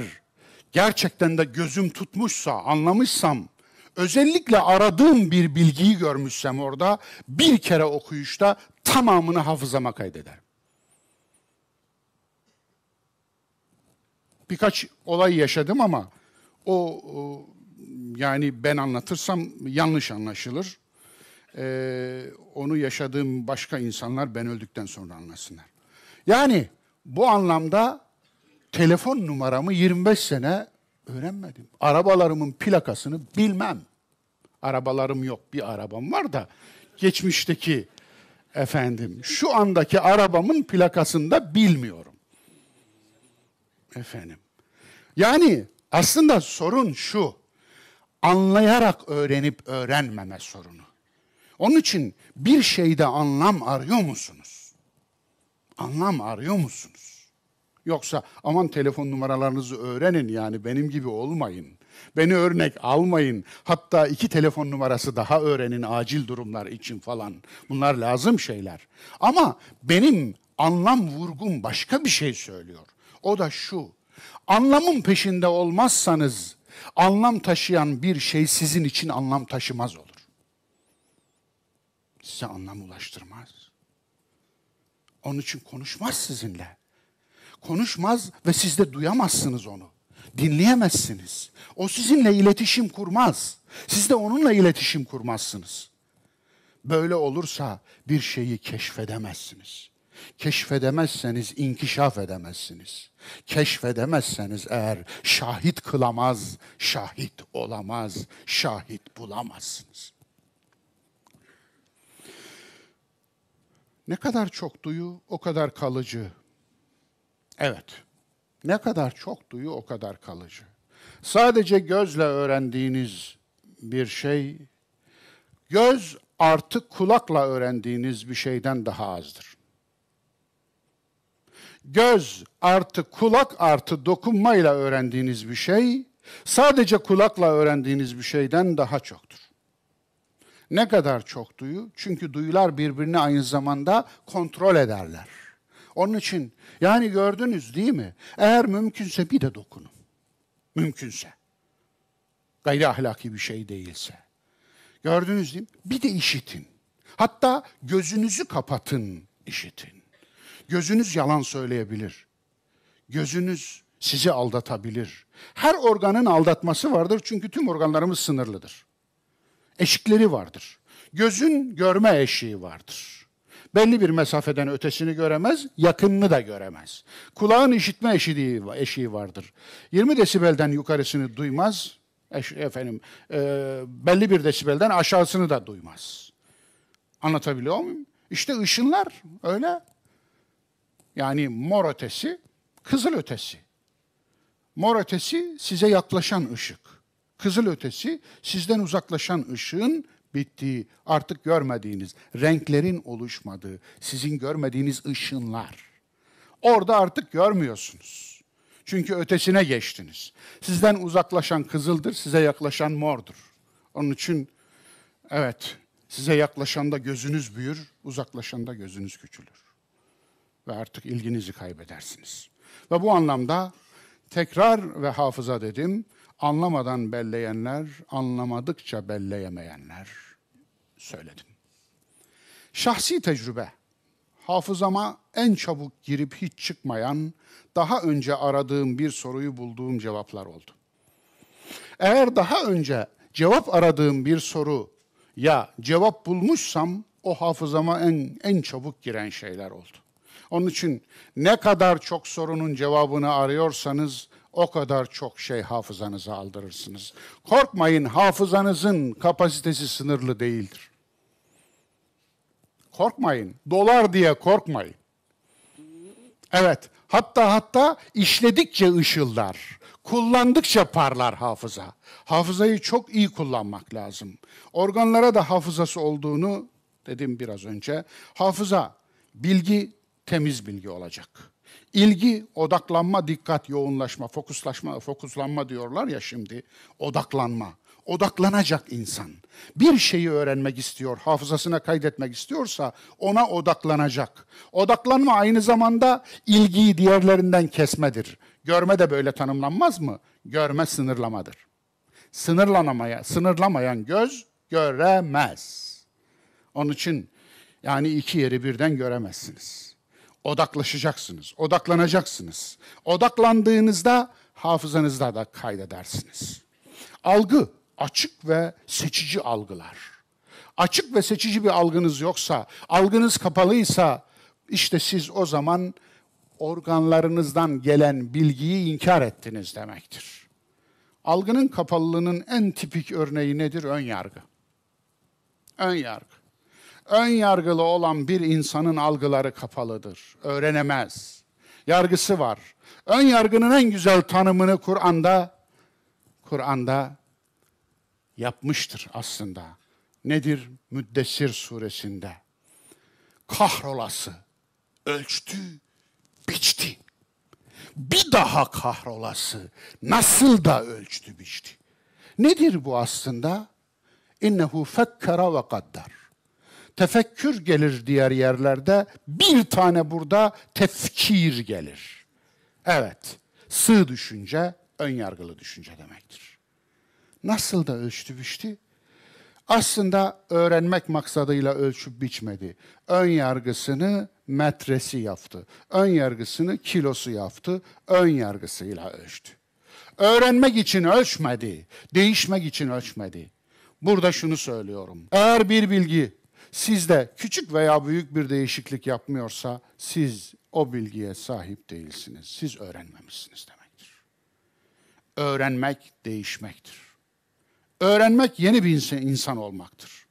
gerçekten de gözüm tutmuşsa, anlamışsam, özellikle aradığım bir bilgiyi görmüşsem orada bir kere okuyuşta tamamını hafızama kaydederim. Birkaç olay yaşadım ama o yani ben anlatırsam yanlış anlaşılır e, onu yaşadığım başka insanlar ben öldükten sonra anlasınlar. Yani bu anlamda telefon numaramı 25 sene öğrenmedim. Arabalarımın plakasını bilmem. Arabalarım yok, bir arabam var da geçmişteki efendim şu andaki arabamın plakasını da bilmiyorum. Efendim. Yani aslında sorun şu. Anlayarak öğrenip öğrenmeme sorunu. Onun için bir şeyde anlam arıyor musunuz? Anlam arıyor musunuz? Yoksa aman telefon numaralarınızı öğrenin yani benim gibi olmayın. Beni örnek almayın. Hatta iki telefon numarası daha öğrenin acil durumlar için falan. Bunlar lazım şeyler. Ama benim anlam vurgum başka bir şey söylüyor. O da şu. Anlamın peşinde olmazsanız anlam taşıyan bir şey sizin için anlam taşımaz olur size anlam ulaştırmaz. Onun için konuşmaz sizinle. Konuşmaz ve siz de duyamazsınız onu. Dinleyemezsiniz. O sizinle iletişim kurmaz. Siz de onunla iletişim kurmazsınız. Böyle olursa bir şeyi keşfedemezsiniz. Keşfedemezseniz inkişaf edemezsiniz. Keşfedemezseniz eğer şahit kılamaz, şahit olamaz, şahit bulamazsınız. Ne kadar çok duyu o kadar kalıcı. Evet. Ne kadar çok duyu o kadar kalıcı. Sadece gözle öğrendiğiniz bir şey göz artı kulakla öğrendiğiniz bir şeyden daha azdır. Göz artı kulak artı dokunmayla öğrendiğiniz bir şey sadece kulakla öğrendiğiniz bir şeyden daha çoktur. Ne kadar çok duyu? Çünkü duyular birbirini aynı zamanda kontrol ederler. Onun için yani gördünüz değil mi? Eğer mümkünse bir de dokunun. Mümkünse. Gayri ahlaki bir şey değilse. Gördünüz değil mi? Bir de işitin. Hatta gözünüzü kapatın, işitin. Gözünüz yalan söyleyebilir. Gözünüz sizi aldatabilir. Her organın aldatması vardır çünkü tüm organlarımız sınırlıdır eşikleri vardır. Gözün görme eşiği vardır. Belli bir mesafeden ötesini göremez, yakınını da göremez. Kulağın işitme eşiği, eşiği vardır. 20 desibelden yukarısını duymaz, eş, efendim e, belli bir desibelden aşağısını da duymaz. Anlatabiliyor muyum? İşte ışınlar öyle. Yani mor ötesi, kızıl ötesi. Mor ötesi size yaklaşan ışık. Kızıl ötesi sizden uzaklaşan ışığın bittiği, artık görmediğiniz, renklerin oluşmadığı, sizin görmediğiniz ışınlar. Orada artık görmüyorsunuz. Çünkü ötesine geçtiniz. Sizden uzaklaşan kızıldır, size yaklaşan mordur. Onun için evet, size yaklaşanda gözünüz büyür, uzaklaşanda gözünüz küçülür. Ve artık ilginizi kaybedersiniz. Ve bu anlamda tekrar ve hafıza dedim anlamadan belleyenler, anlamadıkça belleyemeyenler söyledim. Şahsi tecrübe, hafızama en çabuk girip hiç çıkmayan, daha önce aradığım bir soruyu bulduğum cevaplar oldu. Eğer daha önce cevap aradığım bir soru ya cevap bulmuşsam o hafızama en en çabuk giren şeyler oldu. Onun için ne kadar çok sorunun cevabını arıyorsanız o kadar çok şey hafızanıza aldırırsınız. Korkmayın hafızanızın kapasitesi sınırlı değildir. Korkmayın. Dolar diye korkmayın. Evet, hatta hatta işledikçe ışıldar. Kullandıkça parlar hafıza. Hafızayı çok iyi kullanmak lazım. Organlara da hafızası olduğunu dedim biraz önce. Hafıza, bilgi temiz bilgi olacak. İlgi, odaklanma, dikkat, yoğunlaşma, fokuslaşma, fokuslanma diyorlar ya şimdi. Odaklanma. Odaklanacak insan. Bir şeyi öğrenmek istiyor, hafızasına kaydetmek istiyorsa ona odaklanacak. Odaklanma aynı zamanda ilgiyi diğerlerinden kesmedir. Görme de böyle tanımlanmaz mı? Görme sınırlamadır. Sınırlanamaya, sınırlamayan göz göremez. Onun için yani iki yeri birden göremezsiniz odaklaşacaksınız, odaklanacaksınız. Odaklandığınızda hafızanızda da kaydedersiniz. Algı, açık ve seçici algılar. Açık ve seçici bir algınız yoksa, algınız kapalıysa işte siz o zaman organlarınızdan gelen bilgiyi inkar ettiniz demektir. Algının kapalılığının en tipik örneği nedir? Ön yargı. Ön yargı ön yargılı olan bir insanın algıları kapalıdır. Öğrenemez. Yargısı var. Ön yargının en güzel tanımını Kur'an'da Kur'an'da yapmıştır aslında. Nedir? Müddessir suresinde. Kahrolası ölçtü, biçti. Bir daha kahrolası nasıl da ölçtü, biçti. Nedir bu aslında? İnnehu fekkara ve kaddar tefekkür gelir diğer yerlerde. Bir tane burada tefkir gelir. Evet, sığ düşünce ön yargılı düşünce demektir. Nasıl da ölçtü biçti? Aslında öğrenmek maksadıyla ölçüp biçmedi. Ön yargısını metresi yaptı. Ön yargısını kilosu yaptı. Ön yargısıyla ölçtü. Öğrenmek için ölçmedi. Değişmek için ölçmedi. Burada şunu söylüyorum. Eğer bir bilgi sizde küçük veya büyük bir değişiklik yapmıyorsa siz o bilgiye sahip değilsiniz. Siz öğrenmemişsiniz demektir. Öğrenmek değişmektir. Öğrenmek yeni bir insan, olmaktır.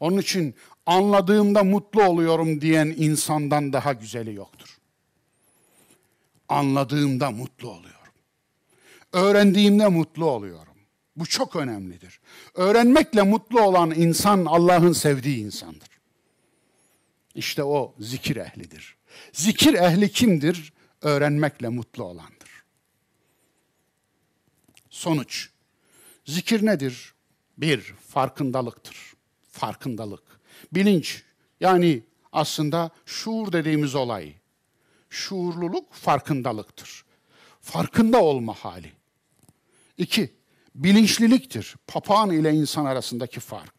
Onun için anladığımda mutlu oluyorum diyen insandan daha güzeli yoktur. Anladığımda mutlu oluyorum. Öğrendiğimde mutlu oluyorum. Bu çok önemlidir. Öğrenmekle mutlu olan insan Allah'ın sevdiği insandır. İşte o zikir ehlidir. Zikir ehli kimdir? Öğrenmekle mutlu olandır. Sonuç. Zikir nedir? Bir, farkındalıktır. Farkındalık. Bilinç. Yani aslında şuur dediğimiz olay. Şuurluluk farkındalıktır. Farkında olma hali. İki, bilinçliliktir. Papağan ile insan arasındaki fark.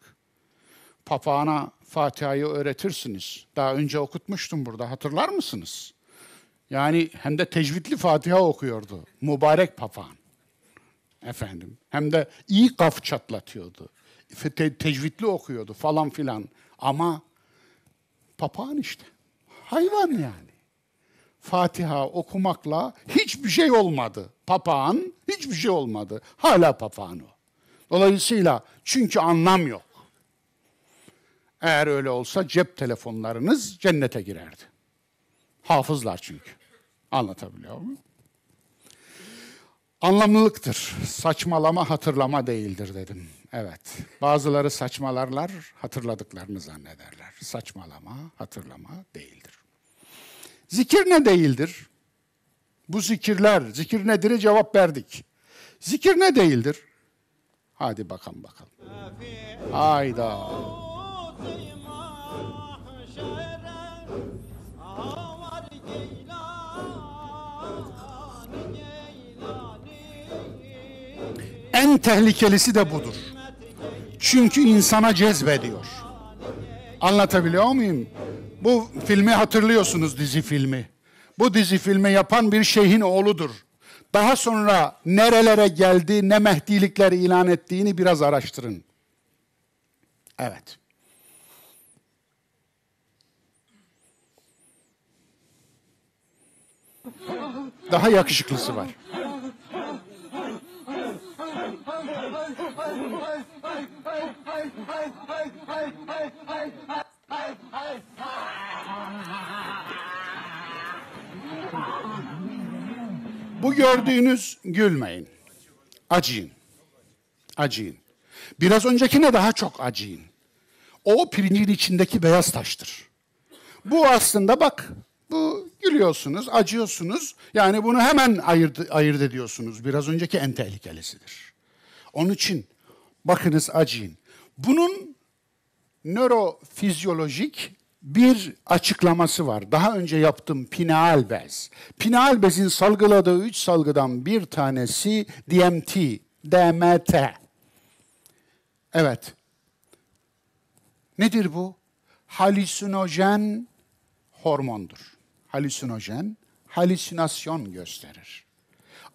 Papağana Fatiha'yı öğretirsiniz. Daha önce okutmuştum burada hatırlar mısınız? Yani hem de tecvidli Fatiha okuyordu. Mübarek papağan. Efendim. Hem de iyi kaf çatlatıyordu. Te- tecvidli okuyordu falan filan. Ama papağan işte. Hayvan yani. Fatiha okumakla hiçbir şey olmadı papağan hiçbir şey olmadı. Hala papağan o. Dolayısıyla çünkü anlam yok. Eğer öyle olsa cep telefonlarınız cennete girerdi. Hafızlar çünkü. Anlatabiliyor muyum? Anlamlılıktır. Saçmalama hatırlama değildir dedim. Evet. Bazıları saçmalarlar, hatırladıklarını zannederler. Saçmalama hatırlama değildir. Zikir ne değildir? Bu zikirler, zikir nedir? Cevap verdik. Zikir ne değildir? Hadi bakalım bakalım. Hayda. En tehlikelisi de budur. Çünkü insana cezbediyor. Anlatabiliyor muyum? Bu filmi hatırlıyorsunuz dizi filmi bu dizi filmi yapan bir şeyhin oğludur. Daha sonra nerelere geldi, ne mehdilikler ilan ettiğini biraz araştırın. Evet. Daha yakışıklısı var. Bu gördüğünüz gülmeyin. Acıyın. Acıyın. Biraz öncekine daha çok acıyın. O pirincin içindeki beyaz taştır. Bu aslında bak bu gülüyorsunuz, acıyorsunuz. Yani bunu hemen ayırt, ayırt ediyorsunuz. Biraz önceki en tehlikelisidir. Onun için bakınız acıyın. Bunun nörofizyolojik bir açıklaması var. Daha önce yaptım pineal bez. Pineal bezin salgıladığı üç salgıdan bir tanesi DMT, DMT. Evet. Nedir bu? Halüsinojen hormondur. Halüsinojen, halüsinasyon gösterir.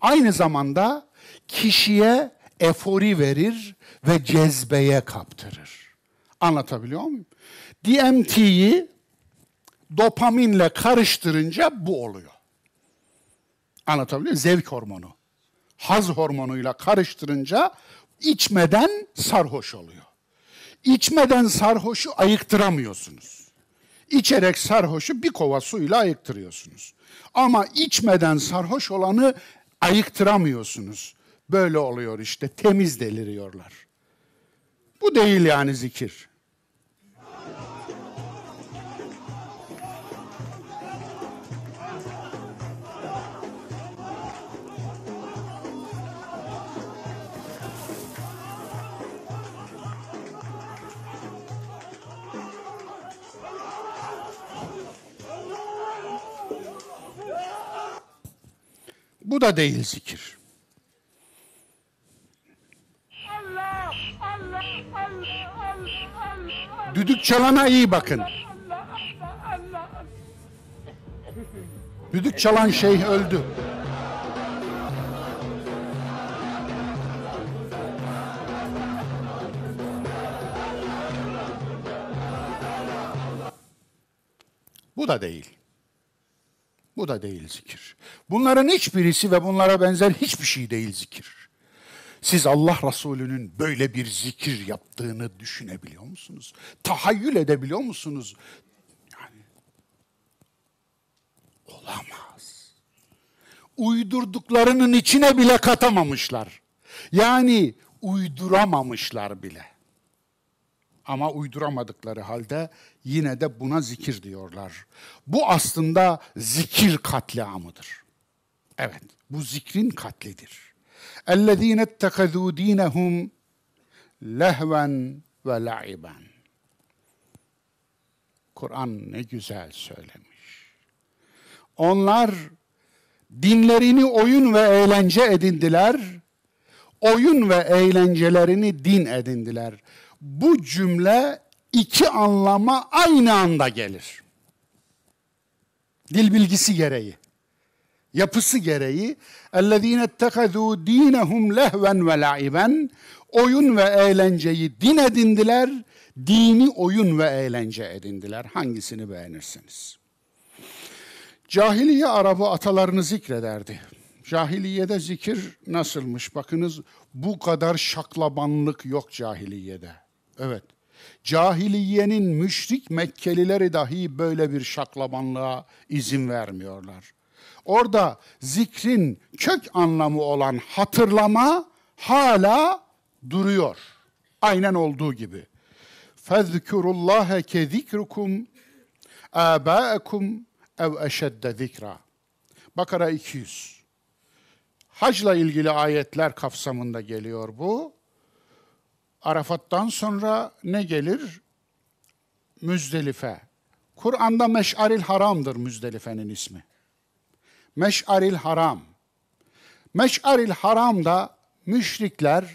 Aynı zamanda kişiye efori verir ve cezbeye kaptırır. Anlatabiliyor muyum? DMT'yi dopaminle karıştırınca bu oluyor. Anlatabiliyor muyum? Zevk hormonu. Haz hormonuyla karıştırınca içmeden sarhoş oluyor. İçmeden sarhoşu ayıktıramıyorsunuz. İçerek sarhoşu bir kova suyla ayıktırıyorsunuz. Ama içmeden sarhoş olanı ayıktıramıyorsunuz. Böyle oluyor işte temiz deliriyorlar. Bu değil yani zikir. Bu da değil zikir. Düdük çalana iyi bakın. Düdük çalan şeyh öldü. Bu da değil. Bu da değil zikir. Bunların hiçbirisi ve bunlara benzer hiçbir şey değil zikir. Siz Allah Resulü'nün böyle bir zikir yaptığını düşünebiliyor musunuz? Tahayyül edebiliyor musunuz? Yani olamaz. Uydurduklarının içine bile katamamışlar. Yani uyduramamışlar bile ama uyduramadıkları halde yine de buna zikir diyorlar. Bu aslında zikir katliamıdır. Evet, bu zikrin katlidir. اَلَّذ۪ينَ اتَّخَذُوا د۪ينَهُمْ lehven ve laiben. Kur'an ne güzel söylemiş. Onlar dinlerini oyun ve eğlence edindiler. Oyun ve eğlencelerini din edindiler bu cümle iki anlama aynı anda gelir. Dil bilgisi gereği, yapısı gereği اَلَّذ۪ينَ اتَّخَذُوا د۪ينَهُمْ لَهْوًا وَلَعِبًا Oyun ve eğlenceyi din edindiler, dini oyun ve eğlence edindiler. Hangisini beğenirsiniz? Cahiliye Arabı atalarını zikrederdi. Cahiliyede zikir nasılmış? Bakınız bu kadar şaklabanlık yok cahiliyede. Evet. Cahiliyenin müşrik Mekkelileri dahi böyle bir şaklamanlığa izin vermiyorlar. Orada zikrin kök anlamı olan hatırlama hala duruyor. Aynen olduğu gibi. Fezkurullaha ke zikrukum abaakum ev eşedde zikra. Bakara 200. Hacla ilgili ayetler kapsamında geliyor bu. Arafat'tan sonra ne gelir? Müzdelife. Kur'an'da Meş'aril Haram'dır Müzdelife'nin ismi. Meş'aril Haram. Meş'aril Haram'da müşrikler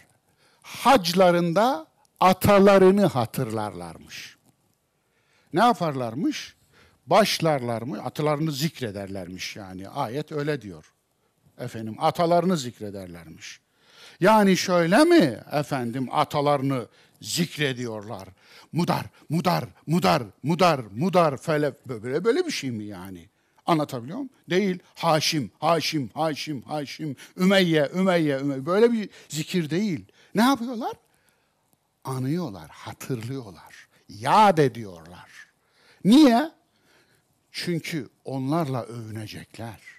haclarında atalarını hatırlarlarmış. Ne yaparlarmış? Başlarlar mı? Atalarını zikrederlermiş yani. Ayet öyle diyor. Efendim atalarını zikrederlermiş. Yani şöyle mi efendim atalarını zikrediyorlar? Mudar, mudar, mudar, mudar, mudar fele böyle böyle bir şey mi yani? Anlatabiliyor muyum? Değil. Haşim, Haşim, Haşim, Haşim, Ümeyye, Ümeyye, Ümeyye. Böyle bir zikir değil. Ne yapıyorlar? Anıyorlar, hatırlıyorlar, yad ediyorlar. Niye? Çünkü onlarla övünecekler.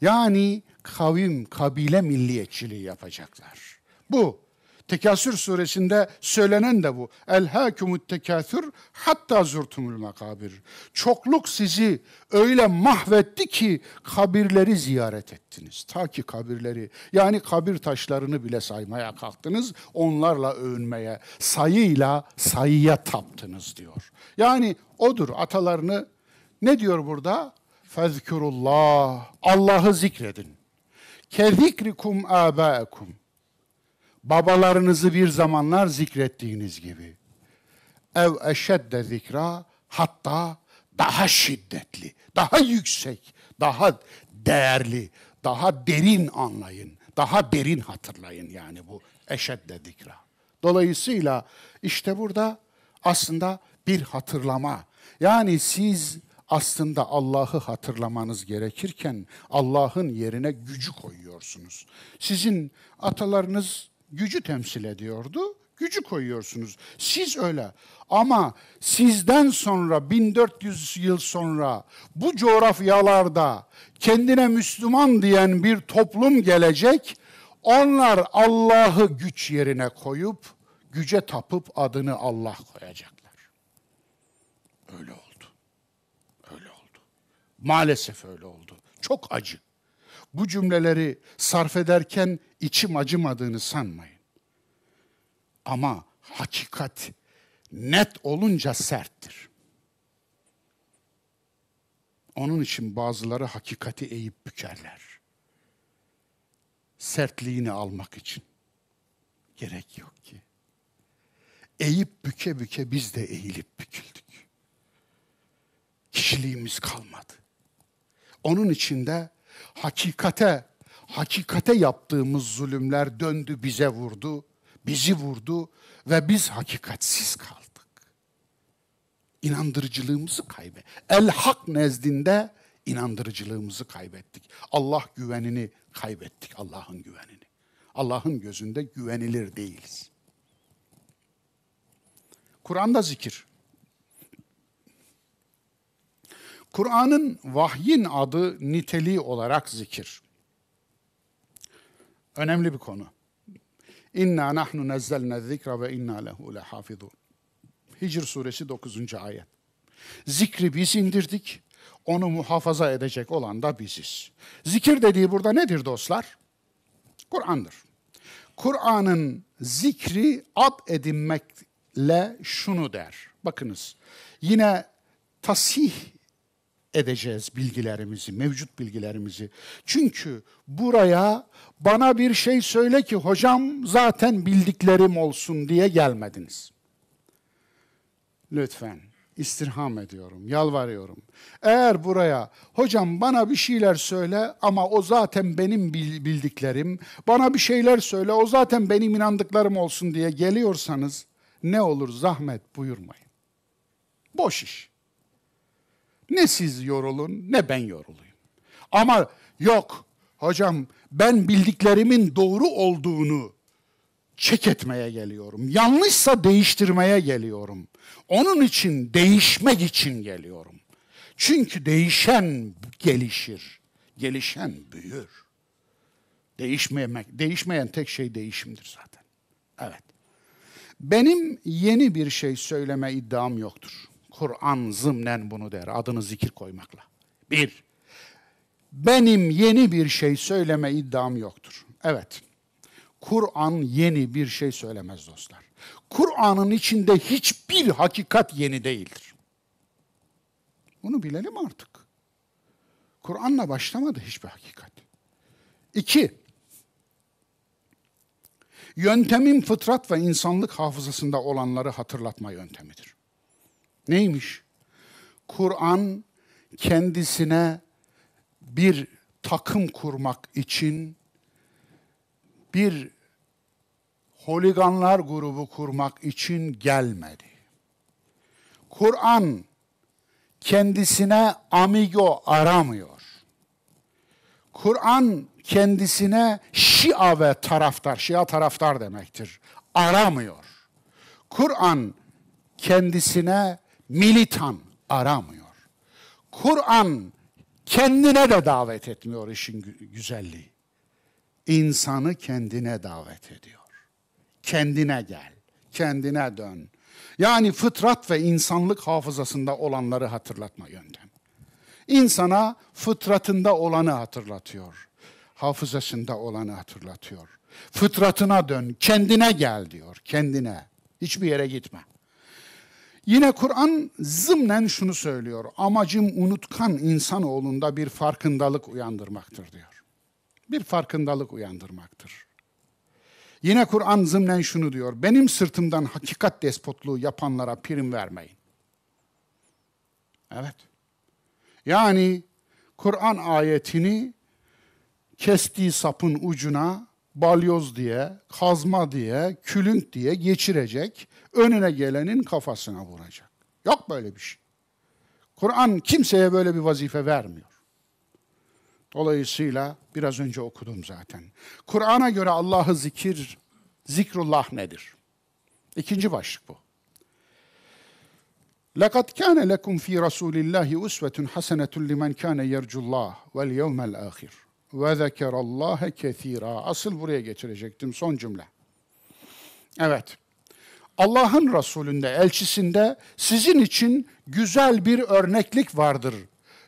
Yani kavim, kabile milliyetçiliği yapacaklar. Bu. Tekasür suresinde söylenen de bu. El hakumut tekasür hatta zurtumul makabir. Çokluk sizi öyle mahvetti ki kabirleri ziyaret ettiniz. Ta ki kabirleri yani kabir taşlarını bile saymaya kalktınız. Onlarla övünmeye, sayıyla sayıya taptınız diyor. Yani odur atalarını ne diyor burada? Fezkurullah. Allah'ı zikredin. Kezikrikum âbâekum. Babalarınızı bir zamanlar zikrettiğiniz gibi. Ev eşedde zikra hatta daha şiddetli, daha yüksek, daha değerli, daha derin anlayın, daha derin hatırlayın yani bu eşedde zikra. Dolayısıyla işte burada aslında bir hatırlama. Yani siz aslında Allah'ı hatırlamanız gerekirken Allah'ın yerine gücü koyuyorsunuz. Sizin atalarınız gücü temsil ediyordu, gücü koyuyorsunuz. Siz öyle ama sizden sonra 1400 yıl sonra bu coğrafyalarda kendine Müslüman diyen bir toplum gelecek. Onlar Allah'ı güç yerine koyup güce tapıp adını Allah koyacak. Maalesef öyle oldu. Çok acı. Bu cümleleri sarf ederken içim acımadığını sanmayın. Ama hakikat net olunca serttir. Onun için bazıları hakikati eğip bükerler. Sertliğini almak için. Gerek yok ki. Eğip büke büke biz de eğilip büküldük. Kişiliğimiz kalmadı. Onun içinde hakikate, hakikate yaptığımız zulümler döndü bize vurdu, bizi vurdu ve biz hakikatsiz kaldık. İnandırıcılığımızı kaybet. El hak nezdinde inandırıcılığımızı kaybettik. Allah güvenini kaybettik, Allah'ın güvenini. Allah'ın gözünde güvenilir değiliz. Kur'an'da zikir. Kur'an'ın vahyin adı niteliği olarak zikir. Önemli bir konu. İnna nahnu nezzelne zikra ve inna lehu lehafizun. Hicr suresi 9. ayet. Zikri biz indirdik, onu muhafaza edecek olan da biziz. Zikir dediği burada nedir dostlar? Kur'an'dır. Kur'an'ın zikri ad edinmekle şunu der. Bakınız yine tasih edeceğiz bilgilerimizi, mevcut bilgilerimizi. Çünkü buraya bana bir şey söyle ki hocam zaten bildiklerim olsun diye gelmediniz. Lütfen istirham ediyorum, yalvarıyorum. Eğer buraya hocam bana bir şeyler söyle ama o zaten benim bildiklerim, bana bir şeyler söyle o zaten benim inandıklarım olsun diye geliyorsanız ne olur zahmet buyurmayın. Boş iş. Ne siz yorulun ne ben yorulayım. Ama yok hocam ben bildiklerimin doğru olduğunu çek etmeye geliyorum. Yanlışsa değiştirmeye geliyorum. Onun için değişmek için geliyorum. Çünkü değişen gelişir. Gelişen büyür. Değişmemek, değişmeyen tek şey değişimdir zaten. Evet. Benim yeni bir şey söyleme iddiam yoktur. Kur'an zımnen bunu der. Adını zikir koymakla. Bir, benim yeni bir şey söyleme iddiam yoktur. Evet, Kur'an yeni bir şey söylemez dostlar. Kur'an'ın içinde hiçbir hakikat yeni değildir. Bunu bilelim artık. Kur'an'la başlamadı hiçbir hakikat. İki, yöntemin fıtrat ve insanlık hafızasında olanları hatırlatma yöntemidir. Neymiş? Kur'an kendisine bir takım kurmak için bir holiganlar grubu kurmak için gelmedi. Kur'an kendisine amigo aramıyor. Kur'an kendisine Şia ve taraftar, Şia taraftar demektir. Aramıyor. Kur'an kendisine militan aramıyor. Kur'an kendine de davet etmiyor işin güzelliği. İnsanı kendine davet ediyor. Kendine gel, kendine dön. Yani fıtrat ve insanlık hafızasında olanları hatırlatma yöntem. İnsana fıtratında olanı hatırlatıyor. Hafızasında olanı hatırlatıyor. Fıtratına dön, kendine gel diyor, kendine. Hiçbir yere gitme. Yine Kur'an zımnen şunu söylüyor. Amacım unutkan insanoğlunda bir farkındalık uyandırmaktır diyor. Bir farkındalık uyandırmaktır. Yine Kur'an zımnen şunu diyor. Benim sırtımdan hakikat despotluğu yapanlara prim vermeyin. Evet. Yani Kur'an ayetini kestiği sapın ucuna balyoz diye, kazma diye, külünk diye geçirecek, önüne gelenin kafasına vuracak. Yok böyle bir şey. Kur'an kimseye böyle bir vazife vermiyor. Dolayısıyla biraz önce okudum zaten. Kur'an'a göre Allah'ı zikir, zikrullah nedir? İkinci başlık bu. لَقَدْ كَانَ لَكُمْ ف۪ي رَسُولِ اللّٰهِ اُسْوَةٌ حَسَنَةٌ لِمَنْ كَانَ يَرْجُ اللّٰهِ وَالْيَوْمَ الْآخِرِ ve zekerallaha kesira. Asıl buraya getirecektim son cümle. Evet. Allah'ın Resulü'nde, elçisinde sizin için güzel bir örneklik vardır.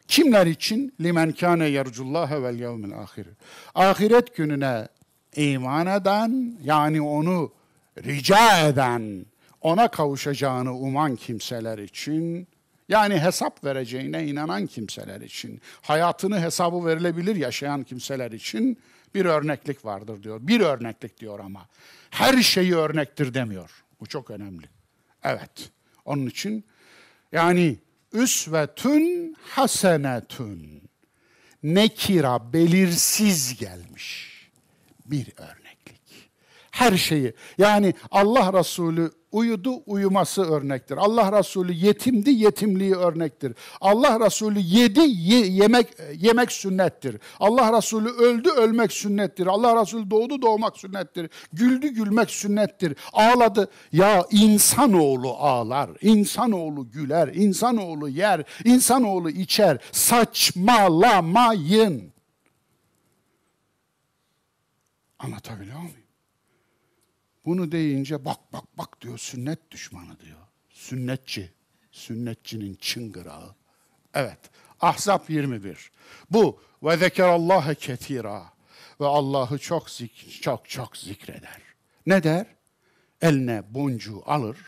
Kimler için? Limen kâne yercullâhe vel yevmil ahir. Ahiret gününe iman eden, yani onu rica eden, ona kavuşacağını uman kimseler için yani hesap vereceğine inanan kimseler için, hayatını hesabı verilebilir yaşayan kimseler için bir örneklik vardır diyor. Bir örneklik diyor ama. Her şeyi örnektir demiyor. Bu çok önemli. Evet. Onun için yani üsvetün hasenetün nekira belirsiz gelmiş bir örnek her şeyi. Yani Allah Resulü uyudu uyuması örnektir. Allah Resulü yetimdi yetimliği örnektir. Allah Resulü yedi ye, yemek yemek sünnettir. Allah Resulü öldü ölmek sünnettir. Allah Resulü doğdu doğmak sünnettir. Güldü gülmek sünnettir. Ağladı ya insanoğlu ağlar, insanoğlu güler, insanoğlu yer, insanoğlu içer. Saçmalamayın. Anlatabiliyor muyum? Bunu deyince bak bak bak diyor sünnet düşmanı diyor. Sünnetçi. Sünnetçinin çıngırağı. Evet. Ahzab 21. Bu ve zekerallahe ketira ve Allah'ı çok zik çok çok zikreder. Ne der? Eline boncuğu alır.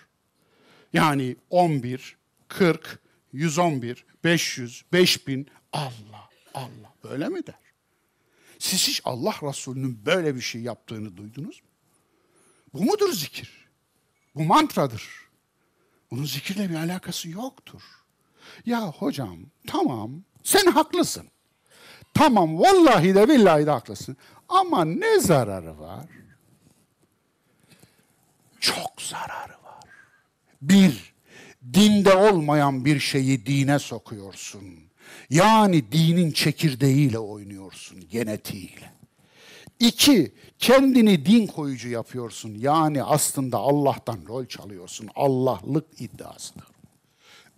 Yani 11, 40, 111, 500, 5000 Allah, Allah. Böyle mi der? Siz hiç Allah Resulü'nün böyle bir şey yaptığını duydunuz mu? Bu mudur zikir? Bu mantradır. Bunun zikirle bir alakası yoktur. Ya hocam tamam sen haklısın. Tamam vallahi de billahi de haklısın. Ama ne zararı var? Çok zararı var. Bir, dinde olmayan bir şeyi dine sokuyorsun. Yani dinin çekirdeğiyle oynuyorsun, genetiğiyle. İki, kendini din koyucu yapıyorsun. Yani aslında Allah'tan rol çalıyorsun. Allah'lık iddiasıdır.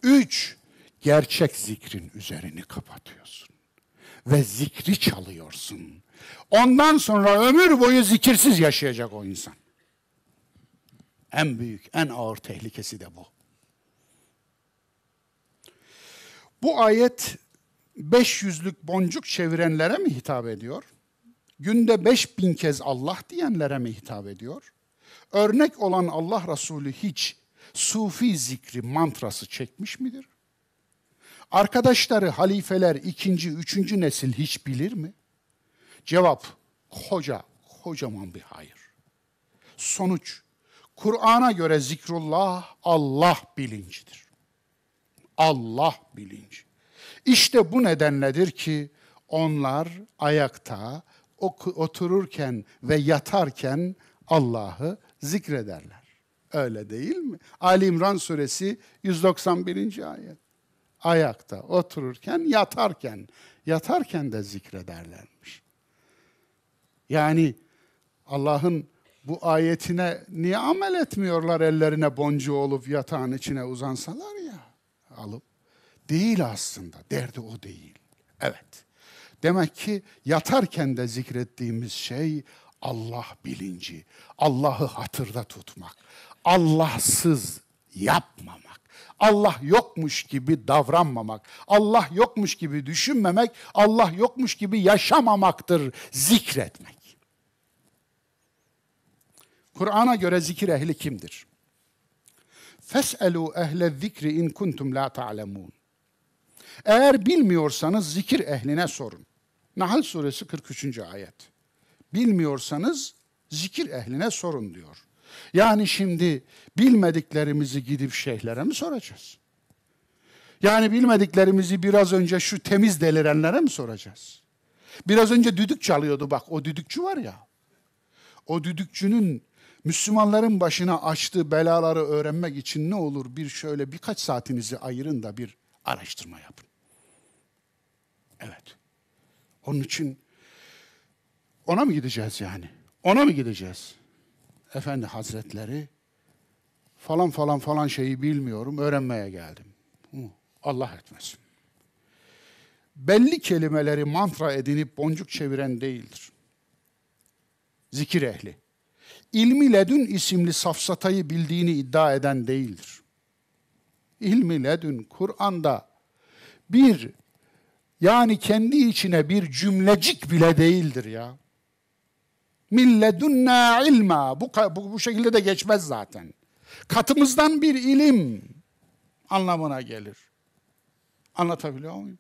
Üç, gerçek zikrin üzerini kapatıyorsun. Ve zikri çalıyorsun. Ondan sonra ömür boyu zikirsiz yaşayacak o insan. En büyük, en ağır tehlikesi de bu. Bu ayet 500'lük boncuk çevirenlere mi hitap ediyor? günde beş bin kez Allah diyenlere mi hitap ediyor? Örnek olan Allah Resulü hiç sufi zikri mantrası çekmiş midir? Arkadaşları, halifeler, ikinci, üçüncü nesil hiç bilir mi? Cevap, koca, kocaman bir hayır. Sonuç, Kur'an'a göre zikrullah Allah bilincidir. Allah bilinci. İşte bu nedenledir ki onlar ayakta, otururken ve yatarken Allah'ı zikrederler. Öyle değil mi? Ali İmran suresi 191. ayet. Ayakta, otururken, yatarken, yatarken de zikrederlermiş. Yani Allah'ın bu ayetine niye amel etmiyorlar ellerine boncuğu olup yatağın içine uzansalar ya alıp? Değil aslında, derdi o değil. Evet. Demek ki yatarken de zikrettiğimiz şey Allah bilinci, Allah'ı hatırda tutmak, Allahsız yapmamak, Allah yokmuş gibi davranmamak, Allah yokmuş gibi düşünmemek, Allah yokmuş gibi yaşamamaktır zikretmek. Kur'an'a göre zikir ehli kimdir? Fes'elu ehle zikri in kuntum la ta'lemun. Eğer bilmiyorsanız zikir ehline sorun. Nahl suresi 43. ayet. Bilmiyorsanız zikir ehline sorun diyor. Yani şimdi bilmediklerimizi gidip şeyhlere mi soracağız? Yani bilmediklerimizi biraz önce şu temiz delirenlere mi soracağız? Biraz önce düdük çalıyordu bak o düdükçü var ya. O düdükçünün Müslümanların başına açtığı belaları öğrenmek için ne olur bir şöyle birkaç saatinizi ayırın da bir araştırma yapın. Evet. Onun için ona mı gideceğiz yani? Ona mı gideceğiz? Efendi Hazretleri falan falan falan şeyi bilmiyorum, öğrenmeye geldim. Allah etmesin. Belli kelimeleri mantra edinip boncuk çeviren değildir. Zikir ehli. İlmi ledün isimli safsatayı bildiğini iddia eden değildir. İlmi ledün Kur'an'da bir yani kendi içine bir cümlecik bile değildir ya. Milledunna ilma. Bu, bu, bu şekilde de geçmez zaten. Katımızdan bir ilim anlamına gelir. Anlatabiliyor muyum?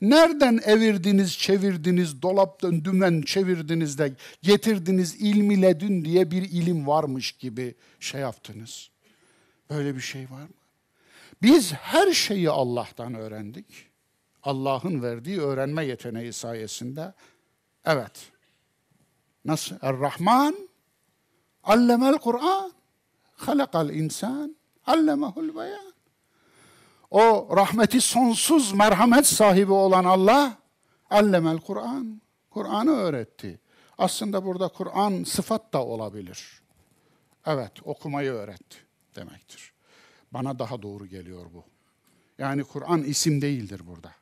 Nereden evirdiniz, çevirdiniz, dolaptan dümen çevirdiniz de getirdiniz ilmi ledün diye bir ilim varmış gibi şey yaptınız. Böyle bir şey var mı? Biz her şeyi Allah'tan öğrendik. Allah'ın verdiği öğrenme yeteneği sayesinde. Evet. Nasıl? Er-Rahman allemel Kur'an halakal insan allemehul beyan. O rahmeti sonsuz merhamet sahibi olan Allah allemel Kur'an. Kur'an'ı öğretti. Aslında burada Kur'an sıfat da olabilir. Evet, okumayı öğretti demektir. Bana daha doğru geliyor bu. Yani Kur'an isim değildir burada.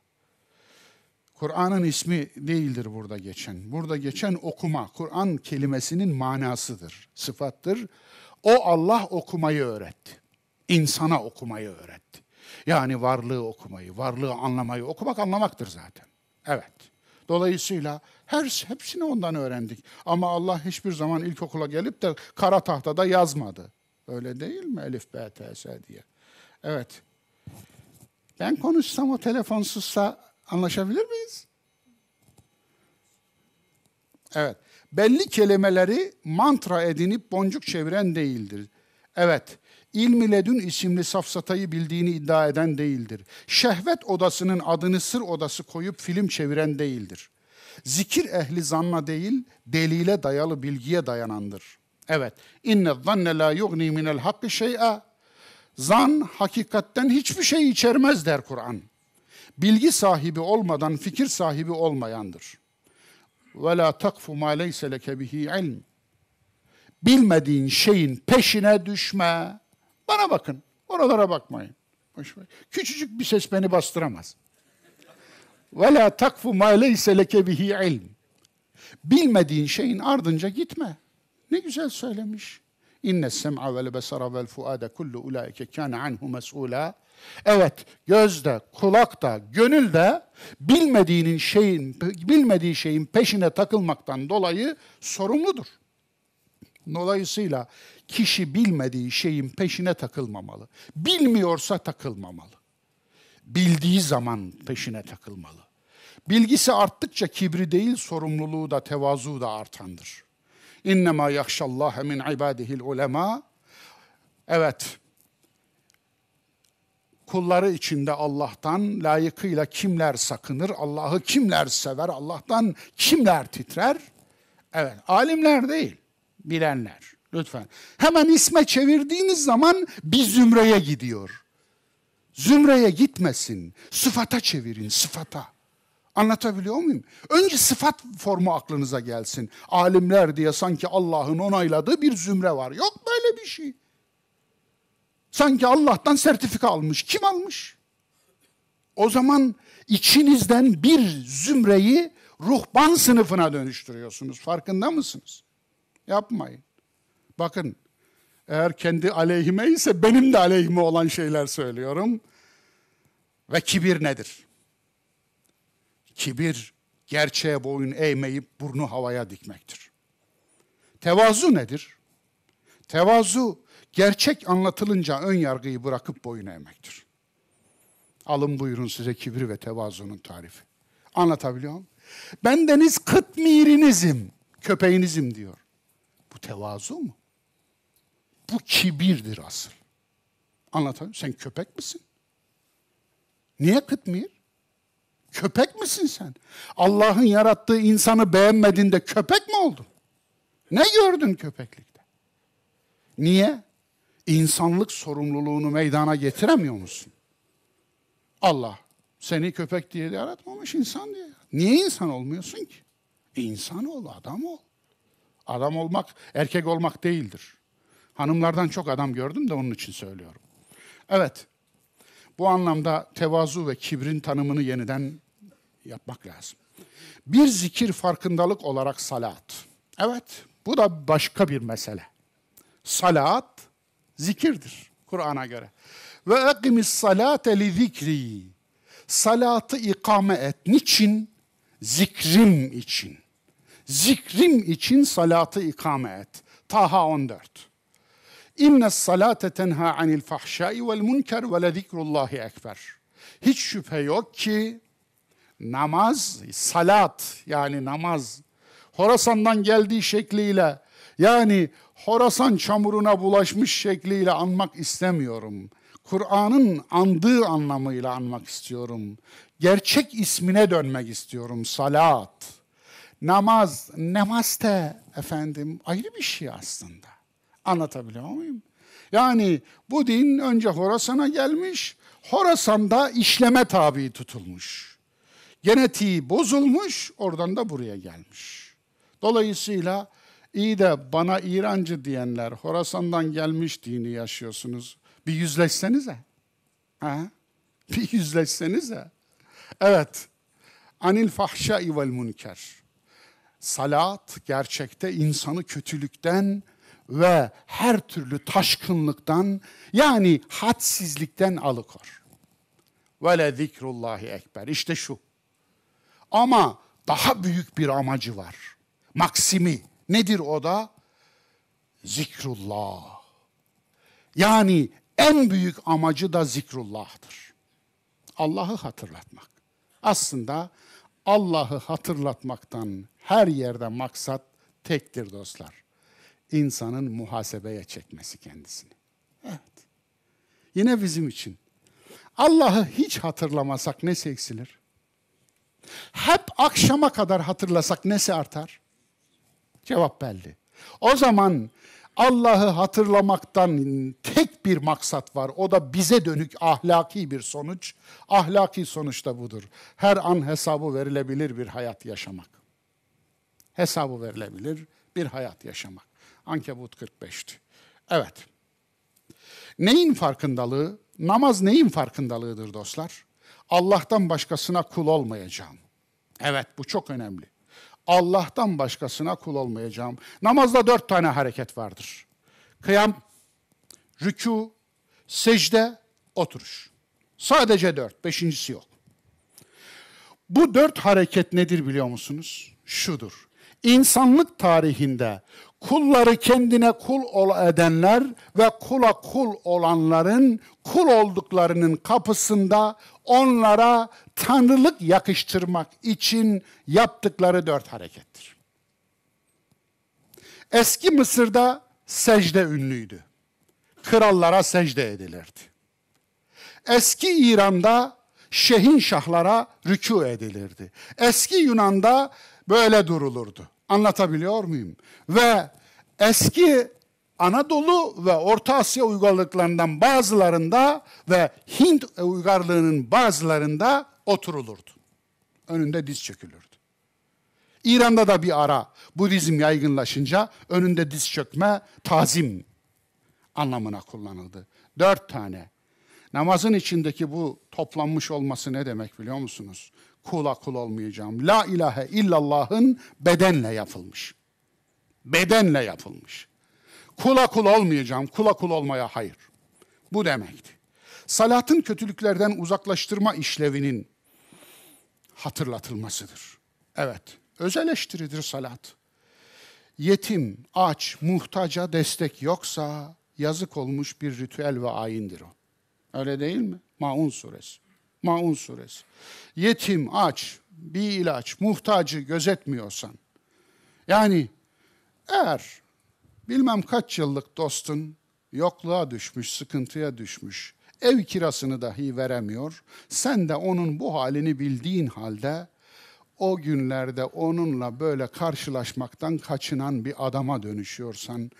Kur'an'ın ismi değildir burada geçen. Burada geçen okuma, Kur'an kelimesinin manasıdır, sıfattır. O Allah okumayı öğretti. İnsana okumayı öğretti. Yani varlığı okumayı, varlığı anlamayı okumak anlamaktır zaten. Evet. Dolayısıyla her hepsini ondan öğrendik. Ama Allah hiçbir zaman ilkokula gelip de kara tahtada yazmadı. Öyle değil mi Elif B, T, S diye? Evet. Ben konuşsam o telefonsuzsa Anlaşabilir miyiz? Evet. Belli kelimeleri mantra edinip boncuk çeviren değildir. Evet. İlmi Ledün isimli safsatayı bildiğini iddia eden değildir. Şehvet odasının adını sır odası koyup film çeviren değildir. Zikir ehli zanna değil, delile dayalı bilgiye dayanandır. Evet. İnne zanne la yugni minel hakkı şey'a. Zan hakikatten hiçbir şey içermez der Kur'an bilgi sahibi olmadan fikir sahibi olmayandır. Ve la takfu ma leyse leke bihi ilm. Bilmediğin şeyin peşine düşme. Bana bakın. Oralara bakmayın. Küçücük bir ses beni bastıramaz. Ve la takfu ma leyse leke bihi ilm. Bilmediğin şeyin ardınca gitme. Ne güzel söylemiş. İnne sem'a vel besara vel fuade kullu ulaike kana anhu mes'ula. Evet, göz de, kulak da, gönül de bilmediğinin şeyin, bilmediği şeyin peşine takılmaktan dolayı sorumludur. Dolayısıyla kişi bilmediği şeyin peşine takılmamalı. Bilmiyorsa takılmamalı. Bildiği zaman peşine takılmalı. Bilgisi arttıkça kibri değil, sorumluluğu da, tevazu da artandır. İnnemâ yakşallâhe min ibâdihil ulema. Evet, kulları içinde Allah'tan layıkıyla kimler sakınır, Allah'ı kimler sever, Allah'tan kimler titrer? Evet, alimler değil, bilenler. Lütfen. Hemen isme çevirdiğiniz zaman bir zümreye gidiyor. Zümreye gitmesin, sıfata çevirin, sıfata. Anlatabiliyor muyum? Önce sıfat formu aklınıza gelsin. Alimler diye sanki Allah'ın onayladığı bir zümre var. Yok böyle bir şey. Sanki Allah'tan sertifika almış. Kim almış? O zaman içinizden bir zümreyi ruhban sınıfına dönüştürüyorsunuz. Farkında mısınız? Yapmayın. Bakın eğer kendi aleyhime ise benim de aleyhime olan şeyler söylüyorum. Ve kibir nedir? Kibir gerçeğe boyun eğmeyip burnu havaya dikmektir. Tevazu nedir? Tevazu Gerçek anlatılınca ön yargıyı bırakıp boyun eğmektir. Alın buyurun size kibir ve tevazunun tarifi. Anlatabiliyor muyum? Bendeniz kıtmirinizim, köpeğinizim diyor. Bu tevazu mu? Bu kibirdir asıl. Anlatabiliyor Sen köpek misin? Niye kıtmir? Köpek misin sen? Allah'ın yarattığı insanı beğenmediğinde köpek mi oldun? Ne gördün köpeklikte? Niye? insanlık sorumluluğunu meydana getiremiyor musun? Allah seni köpek diye yaratmamış insan diye. Niye insan olmuyorsun ki? E, insan ol, adam ol. Adam olmak erkek olmak değildir. Hanımlardan çok adam gördüm de onun için söylüyorum. Evet. Bu anlamda tevazu ve kibrin tanımını yeniden yapmak lazım. Bir zikir farkındalık olarak salat. Evet, bu da başka bir mesele. Salat Zikirdir Kur'an'a göre. Ve ekimis salate li zikri. Salatı ikame et. Niçin? Zikrim için. Zikrim için salatı ikame et. Taha 14. İnne salate tenha anil fahşai vel münker ve le zikrullahi ekber. Hiç şüphe yok ki namaz, salat yani namaz Horasan'dan geldiği şekliyle yani Horasan çamuruna bulaşmış şekliyle anmak istemiyorum. Kur'an'ın andığı anlamıyla anmak istiyorum. Gerçek ismine dönmek istiyorum. Salat, namaz, namaste efendim ayrı bir şey aslında. Anlatabiliyor muyum? Yani bu din önce Horasan'a gelmiş, Horasan'da işleme tabi tutulmuş. Genetiği bozulmuş, oradan da buraya gelmiş. Dolayısıyla İyi de bana İrancı diyenler, Horasan'dan gelmiş dini yaşıyorsunuz. Bir yüzleşsenize. Ha? Bir yüzleşsenize. Evet. Anil fahşai vel münker. Salat gerçekte insanı kötülükten ve her türlü taşkınlıktan yani hadsizlikten alıkor. Ve le zikrullahi ekber. İşte şu. Ama daha büyük bir amacı var. Maksimi Nedir o da? Zikrullah. Yani en büyük amacı da zikrullah'tır. Allah'ı hatırlatmak. Aslında Allah'ı hatırlatmaktan her yerde maksat tektir dostlar. İnsanın muhasebeye çekmesi kendisini. Evet. Yine bizim için. Allah'ı hiç hatırlamasak ne eksilir? Hep akşama kadar hatırlasak nesi artar? Cevap belli. O zaman Allah'ı hatırlamaktan tek bir maksat var. O da bize dönük ahlaki bir sonuç. Ahlaki sonuç da budur. Her an hesabı verilebilir bir hayat yaşamak. Hesabı verilebilir bir hayat yaşamak. Ankebut 45'ti. Evet. Neyin farkındalığı? Namaz neyin farkındalığıdır dostlar? Allah'tan başkasına kul olmayacağım. Evet bu çok önemli. Allah'tan başkasına kul olmayacağım. Namazda dört tane hareket vardır. Kıyam, rükû, secde, oturuş. Sadece dört, beşincisi yok. Bu dört hareket nedir biliyor musunuz? Şudur. İnsanlık tarihinde kulları kendine kul edenler ve kula kul olanların kul olduklarının kapısında onlara tanrılık yakıştırmak için yaptıkları dört harekettir. Eski Mısır'da secde ünlüydü. Krallara secde edilirdi. Eski İran'da şehin şahlara rükû edilirdi. Eski Yunan'da böyle durulurdu. Anlatabiliyor muyum? Ve eski Anadolu ve Orta Asya uygarlıklarından bazılarında ve Hint uygarlığının bazılarında oturulurdu. Önünde diz çökülürdü. İran'da da bir ara Budizm yaygınlaşınca önünde diz çökme tazim anlamına kullanıldı. Dört tane. Namazın içindeki bu toplanmış olması ne demek biliyor musunuz? kula kul olmayacağım. La ilahe illallah'ın bedenle yapılmış. Bedenle yapılmış. Kula kul olmayacağım, kula kul olmaya hayır. Bu demekti. Salatın kötülüklerden uzaklaştırma işlevinin hatırlatılmasıdır. Evet, öz eleştiridir salat. Yetim, aç, muhtaca destek yoksa yazık olmuş bir ritüel ve ayindir o. Öyle değil mi? Maun suresi. Maun suresi. Yetim, aç, bir ilaç, muhtacı gözetmiyorsan. Yani eğer bilmem kaç yıllık dostun yokluğa düşmüş, sıkıntıya düşmüş, ev kirasını dahi veremiyor, sen de onun bu halini bildiğin halde o günlerde onunla böyle karşılaşmaktan kaçınan bir adama dönüşüyorsan,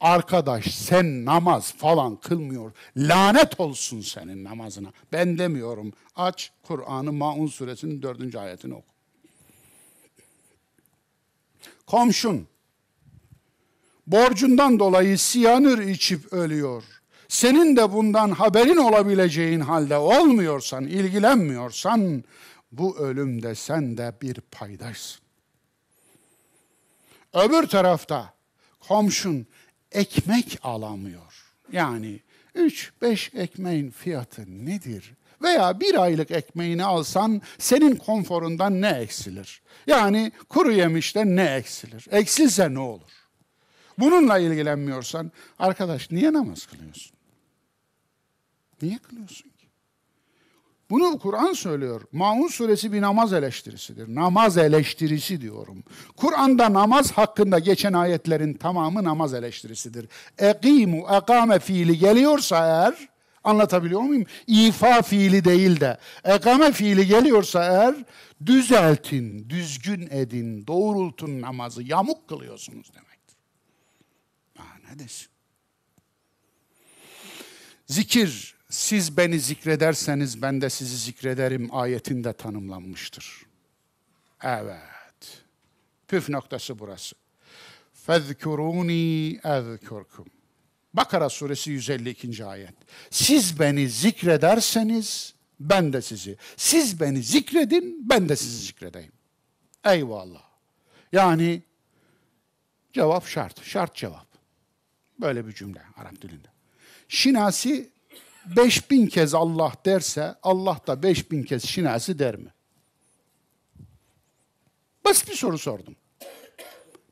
arkadaş sen namaz falan kılmıyor, lanet olsun senin namazına. Ben demiyorum, aç Kur'an'ı Maun suresinin dördüncü ayetini oku. Komşun, borcundan dolayı siyanür içip ölüyor. Senin de bundan haberin olabileceğin halde olmuyorsan, ilgilenmiyorsan bu ölümde sen de bir paydaşsın. Öbür tarafta komşun ekmek alamıyor. Yani 3-5 ekmeğin fiyatı nedir? Veya bir aylık ekmeğini alsan senin konforundan ne eksilir? Yani kuru yemişte ne eksilir? Eksilse ne olur? Bununla ilgilenmiyorsan arkadaş niye namaz kılıyorsun? Niye kılıyorsun? Bunu Kur'an söylüyor. Maun suresi bir namaz eleştirisidir. Namaz eleştirisi diyorum. Kur'an'da namaz hakkında geçen ayetlerin tamamı namaz eleştirisidir. Ekimu, ekame fiili geliyorsa eğer, anlatabiliyor muyum? İfa fiili değil de, ekame fiili geliyorsa eğer, düzeltin, düzgün edin, doğrultun namazı, yamuk kılıyorsunuz demektir. Aa, ne desin? Zikir, siz beni zikrederseniz ben de sizi zikrederim ayetinde tanımlanmıştır. Evet. Püf noktası burası. Fezkuruni ezkurkum. Bakara suresi 152. ayet. Siz beni zikrederseniz ben de sizi. Siz beni zikredin, ben de sizi zikredeyim. Eyvallah. Yani cevap şart, şart cevap. Böyle bir cümle Arap dilinde. Şinasi Beş bin kez Allah derse Allah da beş bin kez şinasi der mi? Basit bir soru sordum.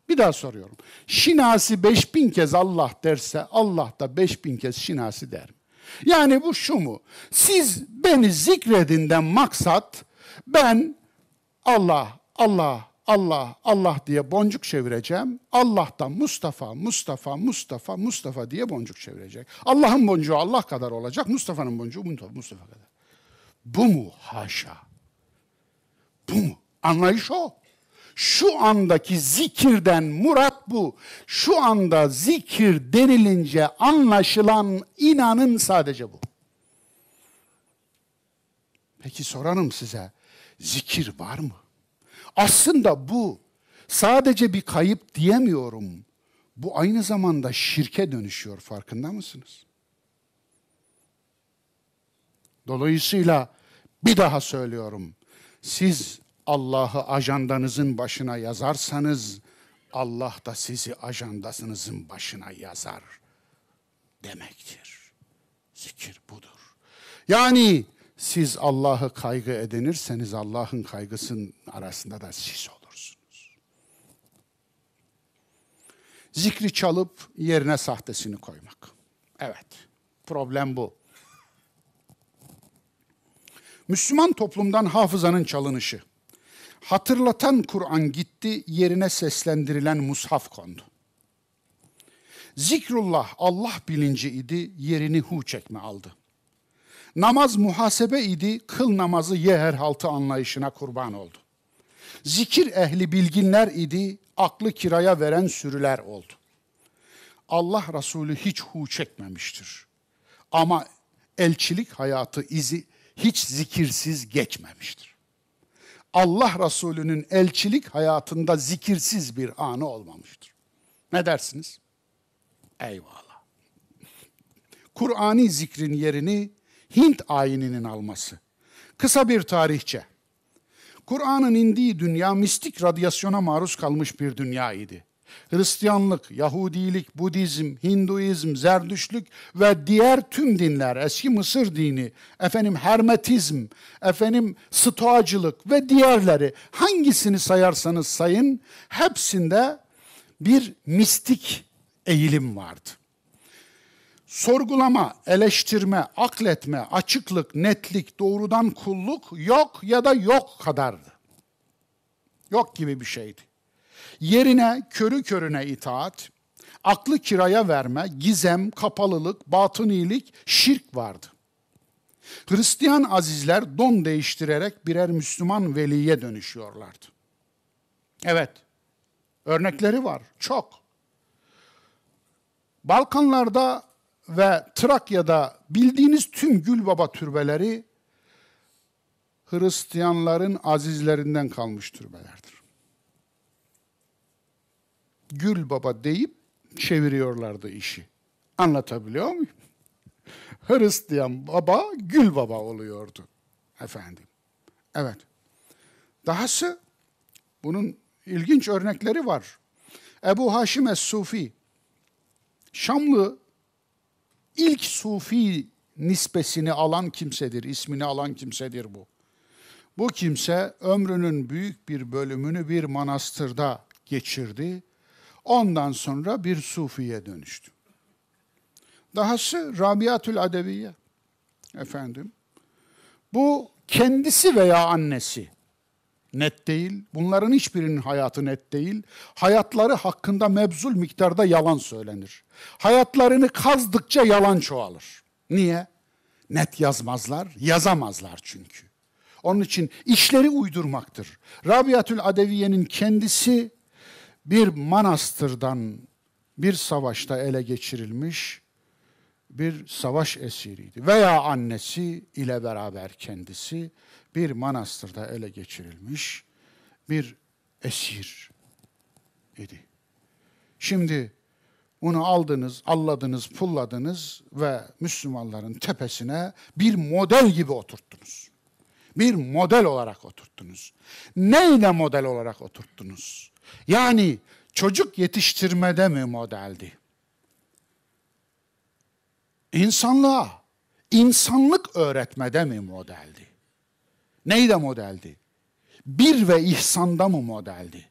Bir daha soruyorum. Şinasi beş bin kez Allah derse Allah da beş bin kez şinasi der mi? Yani bu şu mu? Siz beni zikredinden maksat ben Allah, Allah, Allah, Allah diye boncuk çevireceğim. da Mustafa, Mustafa, Mustafa, Mustafa diye boncuk çevirecek. Allah'ın boncuğu Allah kadar olacak, Mustafa'nın boncuğu Mustafa, kadar. Bu mu? Haşa. Bu mu? Anlayış o. Şu andaki zikirden murat bu. Şu anda zikir denilince anlaşılan inanın sadece bu. Peki sorarım size, zikir var mı? Aslında bu sadece bir kayıp diyemiyorum. Bu aynı zamanda şirke dönüşüyor farkında mısınız? Dolayısıyla bir daha söylüyorum. Siz Allah'ı ajandanızın başına yazarsanız Allah da sizi ajandasınızın başına yazar demektir. Zikir budur. Yani siz Allah'ı kaygı edinirseniz Allah'ın kaygısının arasında da siz olursunuz. Zikri çalıp yerine sahtesini koymak. Evet, problem bu. Müslüman toplumdan hafızanın çalınışı. Hatırlatan Kur'an gitti, yerine seslendirilen mushaf kondu. Zikrullah Allah bilinci idi, yerini hu çekme aldı. Namaz muhasebe idi, kıl namazı ye her anlayışına kurban oldu. Zikir ehli bilginler idi, aklı kiraya veren sürüler oldu. Allah Resulü hiç hu çekmemiştir. Ama elçilik hayatı izi hiç zikirsiz geçmemiştir. Allah Resulü'nün elçilik hayatında zikirsiz bir anı olmamıştır. Ne dersiniz? Eyvallah. Kur'an'i zikrin yerini Hint ayininin alması. Kısa bir tarihçe. Kur'an'ın indiği dünya mistik radyasyona maruz kalmış bir dünya idi. Hristiyanlık, Yahudilik, Budizm, Hinduizm, Zerdüşlük ve diğer tüm dinler, eski Mısır dini, efendim Hermetizm, efendim Stoacılık ve diğerleri hangisini sayarsanız sayın hepsinde bir mistik eğilim vardı sorgulama, eleştirme, akletme, açıklık, netlik, doğrudan kulluk yok ya da yok kadardı. Yok gibi bir şeydi. Yerine körü körüne itaat, aklı kiraya verme, gizem, kapalılık, batınilik, şirk vardı. Hristiyan azizler don değiştirerek birer Müslüman veliye dönüşüyorlardı. Evet, örnekleri var, çok. Balkanlarda ve Trakya'da bildiğiniz tüm Gülbaba türbeleri Hristiyanların azizlerinden kalmış türbelerdir. Gül Baba deyip çeviriyorlardı işi. Anlatabiliyor muyum? Hristiyan baba Gül baba oluyordu efendim. Evet. Dahası bunun ilginç örnekleri var. Ebu Haşim Es-Sufi Şamlı ilk sufi nispesini alan kimsedir, ismini alan kimsedir bu. Bu kimse ömrünün büyük bir bölümünü bir manastırda geçirdi. Ondan sonra bir sufiye dönüştü. Dahası Rabiatül Adeviye. Efendim. Bu kendisi veya annesi net değil. Bunların hiçbirinin hayatı net değil. Hayatları hakkında mevzul miktarda yalan söylenir. Hayatlarını kazdıkça yalan çoğalır. Niye? Net yazmazlar, yazamazlar çünkü. Onun için işleri uydurmaktır. Rabiatül Adeviye'nin kendisi bir manastırdan bir savaşta ele geçirilmiş bir savaş esiriydi. Veya annesi ile beraber kendisi bir manastırda ele geçirilmiş bir esir idi. Şimdi onu aldınız, alladınız, pulladınız ve Müslümanların tepesine bir model gibi oturttunuz. Bir model olarak oturttunuz. Neyle model olarak oturttunuz? Yani çocuk yetiştirmede mi modeldi? İnsanlığa, insanlık öğretmede mi modeldi? Neyde modeldi? Bir ve ihsanda mı modeldi?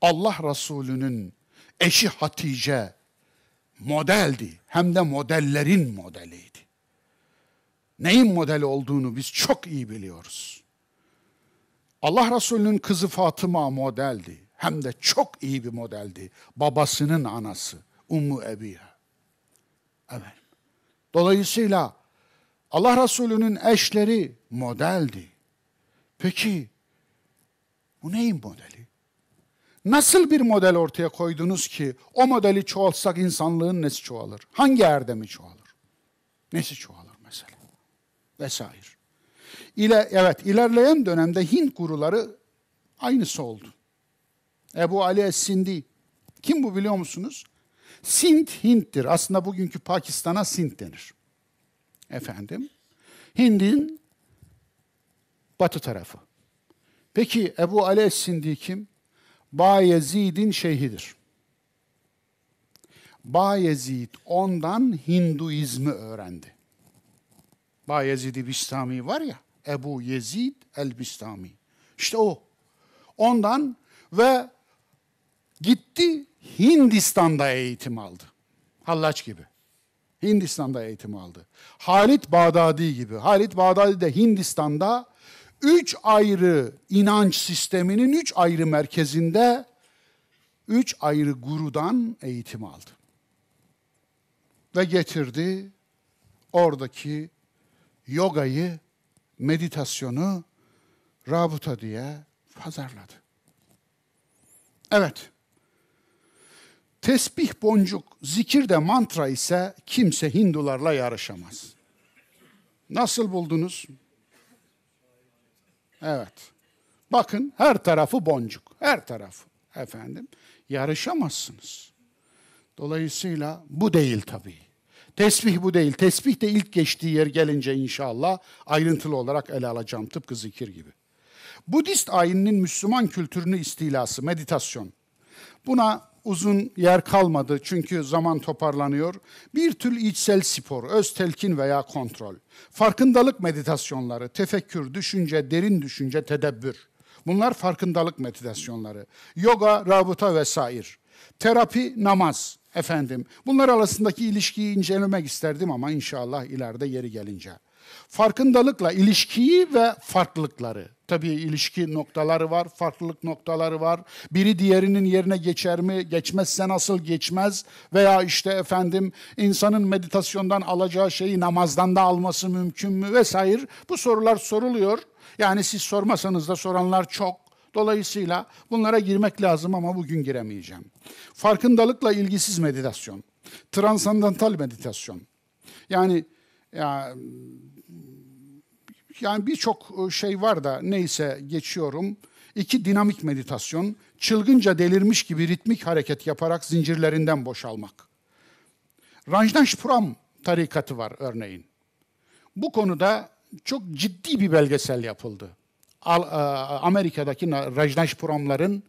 Allah Resulü'nün eşi Hatice modeldi. Hem de modellerin modeliydi. Neyin modeli olduğunu biz çok iyi biliyoruz. Allah Resulü'nün kızı Fatıma modeldi. Hem de çok iyi bir modeldi. Babasının anası Ummu Ebiha. Evet. Dolayısıyla Allah Resulü'nün eşleri modeldi. Peki bu neyin modeli? Nasıl bir model ortaya koydunuz ki o modeli çoğaltsak insanlığın nesi çoğalır? Hangi erdemi çoğalır? Nesi çoğalır mesela? Vesaire. İle, evet ilerleyen dönemde Hint guruları aynısı oldu. Ebu Ali Es-Sindi. Kim bu biliyor musunuz? Sint Hint'tir. Aslında bugünkü Pakistan'a Sint denir. Efendim. Hind'in batı tarafı. Peki Ebu Ali Es-Sindi kim? Bayezid'in şeyhidir. Bayezid ondan Hinduizmi öğrendi. Bayezid-i Bistami var ya, Ebu Yezid el-Bistami. İşte o. Ondan ve gitti Hindistan'da eğitim aldı. Hallaç gibi. Hindistan'da eğitim aldı. Halit Bağdadi gibi. Halit Bağdadi de Hindistan'da üç ayrı inanç sisteminin üç ayrı merkezinde üç ayrı gurudan eğitim aldı. Ve getirdi oradaki yogayı, meditasyonu rabuta diye pazarladı. Evet. Tesbih boncuk, zikir de mantra ise kimse Hindularla yarışamaz. Nasıl buldunuz? Evet. Bakın her tarafı boncuk. Her tarafı efendim. Yarışamazsınız. Dolayısıyla bu değil tabii. Tesbih bu değil. Tesbih de ilk geçtiği yer gelince inşallah ayrıntılı olarak ele alacağım tıpkı zikir gibi. Budist ayininin Müslüman kültürünü istilası, meditasyon. Buna uzun yer kalmadı çünkü zaman toparlanıyor. Bir tür içsel spor, öz telkin veya kontrol. Farkındalık meditasyonları, tefekkür, düşünce, derin düşünce, tedebbür. Bunlar farkındalık meditasyonları. Yoga, rabıta vesaire. Terapi, namaz efendim. Bunlar arasındaki ilişkiyi incelemek isterdim ama inşallah ileride yeri gelince. Farkındalıkla ilişkiyi ve farklılıkları tabii ilişki noktaları var, farklılık noktaları var. Biri diğerinin yerine geçer mi, geçmezse nasıl geçmez veya işte efendim insanın meditasyondan alacağı şeyi namazdan da alması mümkün mü vesaire bu sorular soruluyor. Yani siz sormasanız da soranlar çok. Dolayısıyla bunlara girmek lazım ama bugün giremeyeceğim. Farkındalıkla ilgisiz meditasyon, transandantal meditasyon. Yani ya yani birçok e, şey var da neyse geçiyorum. İki dinamik meditasyon, çılgınca delirmiş gibi ritmik hareket yaparak zincirlerinden boşalmak. Pram tarikatı var örneğin. Bu konuda çok ciddi bir belgesel yapıldı. E, Amerika'daki Rajnashpuramların Pramların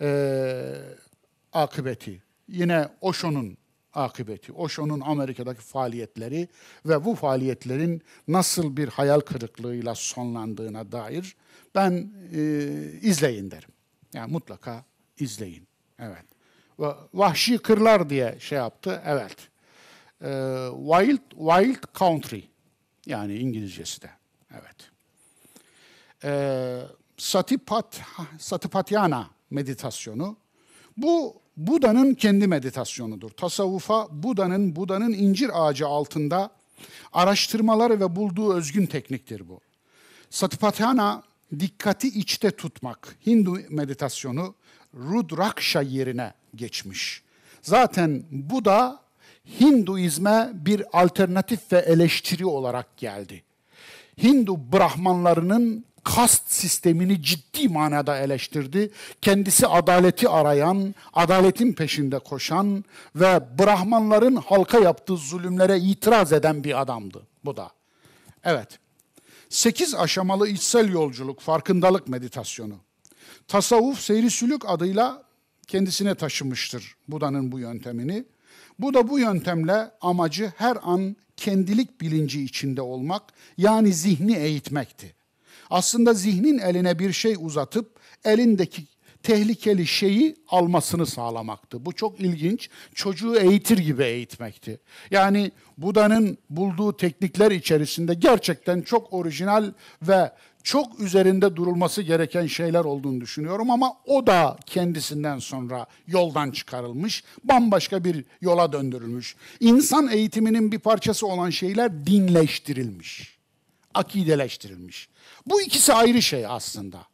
e, akıbeti. Yine Osho'nun akıbeti, Osho'nun Amerika'daki faaliyetleri ve bu faaliyetlerin nasıl bir hayal kırıklığıyla sonlandığına dair ben e, izleyin derim. Yani mutlaka izleyin. Evet. Vahşi Kırlar diye şey yaptı. Evet. E, wild Wild Country yani İngilizcesi de. Evet. E, Satipat Satipatyana meditasyonu. Bu Buda'nın kendi meditasyonudur. Tasavvufa Buda'nın Buda'nın incir ağacı altında araştırmaları ve bulduğu özgün tekniktir bu. Satipatthana dikkati içte tutmak Hindu meditasyonu Rudraksha yerine geçmiş. Zaten Buda Hinduizme bir alternatif ve eleştiri olarak geldi. Hindu Brahmanlarının kast sistemini ciddi manada eleştirdi. Kendisi adaleti arayan, adaletin peşinde koşan ve Brahmanların halka yaptığı zulümlere itiraz eden bir adamdı bu da. Evet. sekiz aşamalı içsel yolculuk, farkındalık meditasyonu. Tasavvuf seyri sülük adıyla kendisine taşımıştır Buda'nın bu yöntemini. Bu da bu yöntemle amacı her an kendilik bilinci içinde olmak, yani zihni eğitmekti. Aslında zihnin eline bir şey uzatıp elindeki tehlikeli şeyi almasını sağlamaktı. Bu çok ilginç. Çocuğu eğitir gibi eğitmekti. Yani Buda'nın bulduğu teknikler içerisinde gerçekten çok orijinal ve çok üzerinde durulması gereken şeyler olduğunu düşünüyorum ama o da kendisinden sonra yoldan çıkarılmış, bambaşka bir yola döndürülmüş. İnsan eğitiminin bir parçası olan şeyler dinleştirilmiş akideleştirilmiş. Bu ikisi ayrı şey aslında.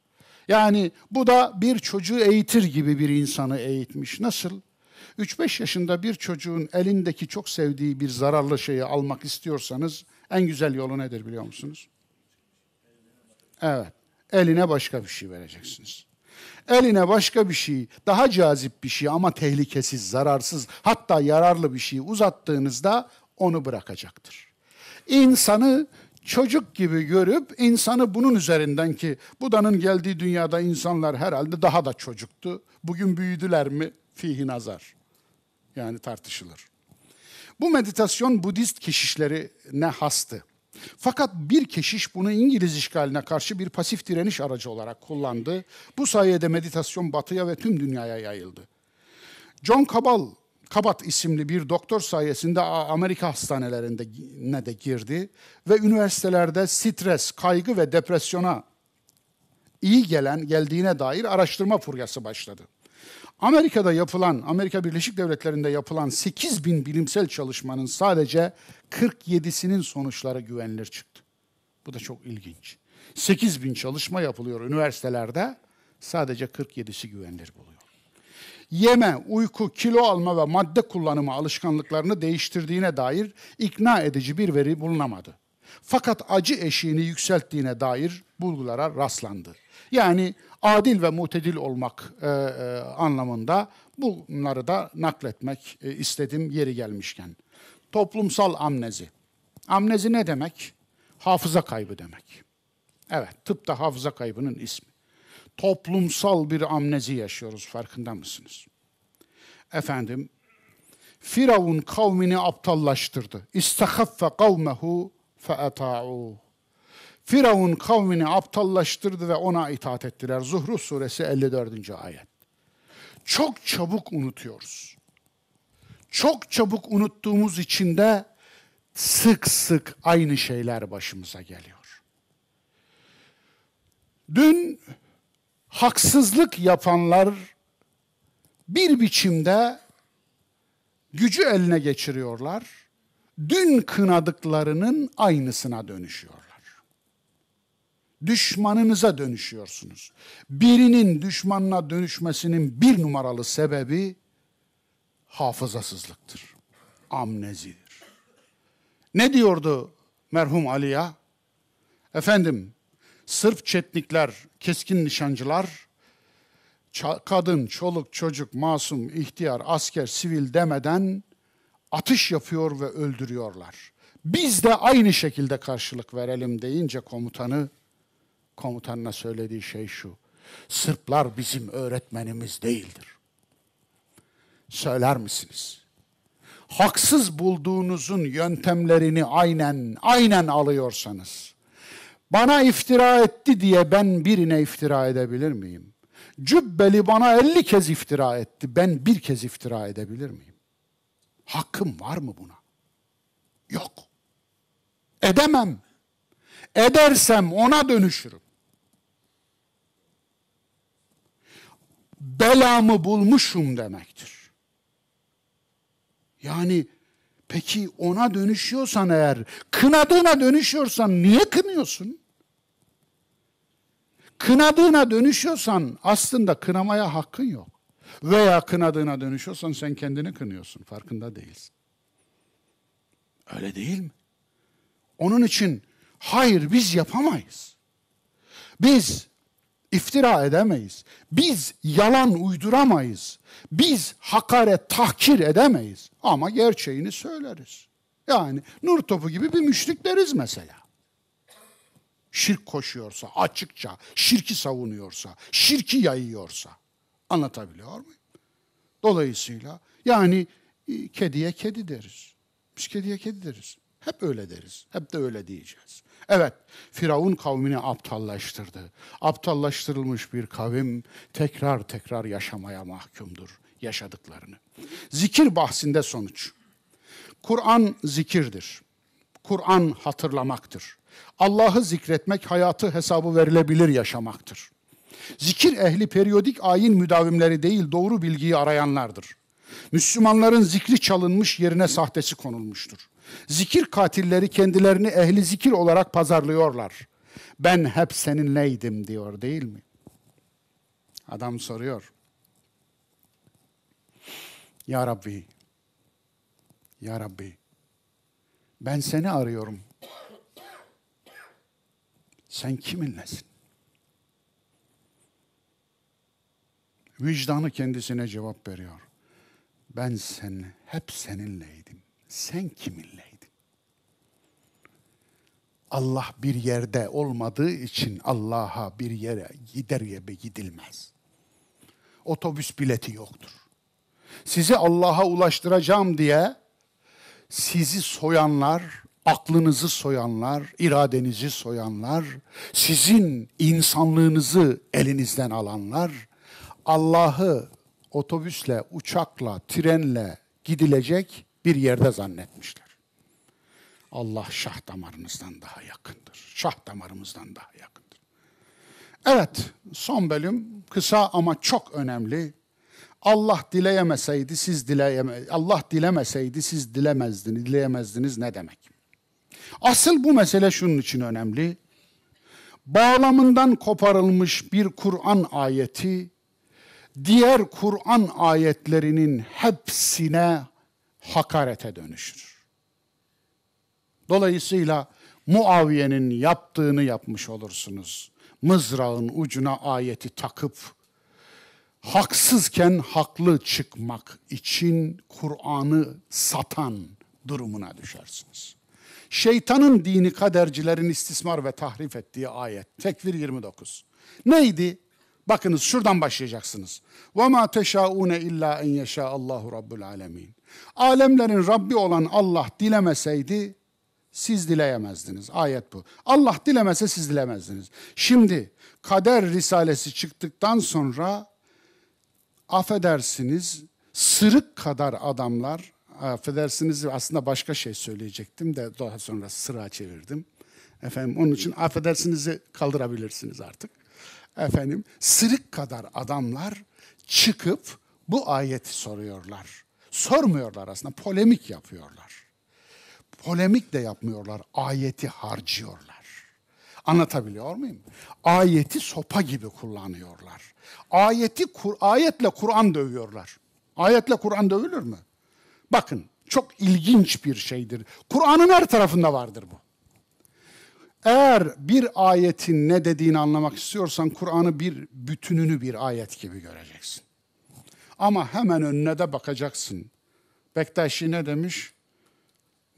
Yani bu da bir çocuğu eğitir gibi bir insanı eğitmiş. Nasıl? 3-5 yaşında bir çocuğun elindeki çok sevdiği bir zararlı şeyi almak istiyorsanız en güzel yolu nedir biliyor musunuz? Evet. Eline başka bir şey vereceksiniz. Eline başka bir şey, daha cazip bir şey ama tehlikesiz, zararsız, hatta yararlı bir şey uzattığınızda onu bırakacaktır. İnsanı çocuk gibi görüp insanı bunun üzerinden ki Buda'nın geldiği dünyada insanlar herhalde daha da çocuktu. Bugün büyüdüler mi? Fihi nazar. Yani tartışılır. Bu meditasyon Budist keşişlerine hastı. Fakat bir keşiş bunu İngiliz işgaline karşı bir pasif direniş aracı olarak kullandı. Bu sayede meditasyon batıya ve tüm dünyaya yayıldı. John Cabal Kabat isimli bir doktor sayesinde Amerika hastanelerine de girdi ve üniversitelerde stres, kaygı ve depresyona iyi gelen, geldiğine dair araştırma furyası başladı. Amerika'da yapılan, Amerika Birleşik Devletleri'nde yapılan 8 bin bilimsel çalışmanın sadece 47'sinin sonuçları güvenilir çıktı. Bu da çok ilginç. 8 bin çalışma yapılıyor üniversitelerde, sadece 47'si güvenilir bulundu yeme, uyku, kilo alma ve madde kullanımı alışkanlıklarını değiştirdiğine dair ikna edici bir veri bulunamadı. Fakat acı eşiğini yükselttiğine dair bulgulara rastlandı. Yani adil ve mutedil olmak e, e, anlamında bunları da nakletmek e, istedim yeri gelmişken. Toplumsal amnezi. Amnezi ne demek? Hafıza kaybı demek. Evet, tıpta hafıza kaybının ismi toplumsal bir amnezi yaşıyoruz farkında mısınız? Efendim, Firavun kavmini aptallaştırdı. İstahaffe kavmehu feata'u. Firavun kavmini aptallaştırdı ve ona itaat ettiler. Zuhru suresi 54. ayet. Çok çabuk unutuyoruz. Çok çabuk unuttuğumuz için de sık sık aynı şeyler başımıza geliyor. Dün haksızlık yapanlar bir biçimde gücü eline geçiriyorlar. Dün kınadıklarının aynısına dönüşüyorlar. Düşmanınıza dönüşüyorsunuz. Birinin düşmanına dönüşmesinin bir numaralı sebebi hafızasızlıktır. Amnezidir. Ne diyordu merhum Ali'ye? Efendim Sırp çetnikler, keskin nişancılar, kadın, çoluk, çocuk, masum, ihtiyar, asker, sivil demeden atış yapıyor ve öldürüyorlar. Biz de aynı şekilde karşılık verelim deyince komutanı, komutanına söylediği şey şu. Sırplar bizim öğretmenimiz değildir. Söyler misiniz? Haksız bulduğunuzun yöntemlerini aynen aynen alıyorsanız bana iftira etti diye ben birine iftira edebilir miyim? Cübbeli bana elli kez iftira etti. Ben bir kez iftira edebilir miyim? Hakkım var mı buna? Yok. Edemem. Edersem ona dönüşürüm. Belamı bulmuşum demektir. Yani peki ona dönüşüyorsan eğer, kınadığına dönüşüyorsan niye kınıyorsun? kınadığına dönüşüyorsan aslında kınamaya hakkın yok. Veya kınadığına dönüşüyorsan sen kendini kınıyorsun, farkında değilsin. Öyle değil mi? Onun için hayır biz yapamayız. Biz iftira edemeyiz. Biz yalan uyduramayız. Biz hakaret, tahkir edemeyiz. Ama gerçeğini söyleriz. Yani nur topu gibi bir müşrikleriz mesela şirk koşuyorsa, açıkça şirki savunuyorsa, şirki yayıyorsa anlatabiliyor muyum? Dolayısıyla yani e, kediye kedi deriz. Biz kediye kedi deriz. Hep öyle deriz. Hep de öyle diyeceğiz. Evet, Firavun kavmini aptallaştırdı. Aptallaştırılmış bir kavim tekrar tekrar yaşamaya mahkumdur yaşadıklarını. Zikir bahsinde sonuç. Kur'an zikirdir. Kur'an hatırlamaktır. Allah'ı zikretmek hayatı hesabı verilebilir yaşamaktır. Zikir ehli periyodik ayin müdavimleri değil doğru bilgiyi arayanlardır. Müslümanların zikri çalınmış yerine sahtesi konulmuştur. Zikir katilleri kendilerini ehli zikir olarak pazarlıyorlar. Ben hep seninleydim diyor değil mi? Adam soruyor. Ya Rabbi, Ya Rabbi ben seni arıyorum. Sen kiminlesin? Vicdanı kendisine cevap veriyor. Ben sen hep seninleydim. Sen kiminleydin? Allah bir yerde olmadığı için Allah'a bir yere gider gibi gidilmez. Otobüs bileti yoktur. Sizi Allah'a ulaştıracağım diye sizi soyanlar, aklınızı soyanlar, iradenizi soyanlar, sizin insanlığınızı elinizden alanlar, Allah'ı otobüsle, uçakla, trenle gidilecek bir yerde zannetmişler. Allah şah damarınızdan daha yakındır. Şah damarımızdan daha yakındır. Evet, son bölüm kısa ama çok önemli. Allah dileyemeseydi siz dileyeme Allah dilemeseydi siz dilemezdiniz. Dileyemezdiniz ne demek? Asıl bu mesele şunun için önemli. Bağlamından koparılmış bir Kur'an ayeti diğer Kur'an ayetlerinin hepsine hakarete dönüşür. Dolayısıyla Muaviye'nin yaptığını yapmış olursunuz. Mızrağın ucuna ayeti takıp haksızken haklı çıkmak için Kur'an'ı satan durumuna düşersiniz. Şeytanın dini kadercilerin istismar ve tahrif ettiği ayet. Tekvir 29. Neydi? Bakınız şuradan başlayacaksınız. Ve ma teşaune illa en yeşa Allahu rabbul alamin. Alemlerin Rabbi olan Allah dilemeseydi siz dileyemezdiniz. Ayet bu. Allah dilemese siz dilemezdiniz. Şimdi kader risalesi çıktıktan sonra affedersiniz sırık kadar adamlar, affedersiniz aslında başka şey söyleyecektim de daha sonra sıra çevirdim. Efendim onun için affedersinizi kaldırabilirsiniz artık. Efendim sırık kadar adamlar çıkıp bu ayeti soruyorlar. Sormuyorlar aslında polemik yapıyorlar. Polemik de yapmıyorlar, ayeti harcıyorlar. Anlatabiliyor muyum? Ayeti sopa gibi kullanıyorlar. Ayeti kur, ayetle Kur'an dövüyorlar. Ayetle Kur'an dövülür mü? Bakın çok ilginç bir şeydir. Kur'an'ın her tarafında vardır bu. Eğer bir ayetin ne dediğini anlamak istiyorsan Kur'an'ı bir bütününü bir ayet gibi göreceksin. Ama hemen önüne de bakacaksın. Bektaşi ne demiş?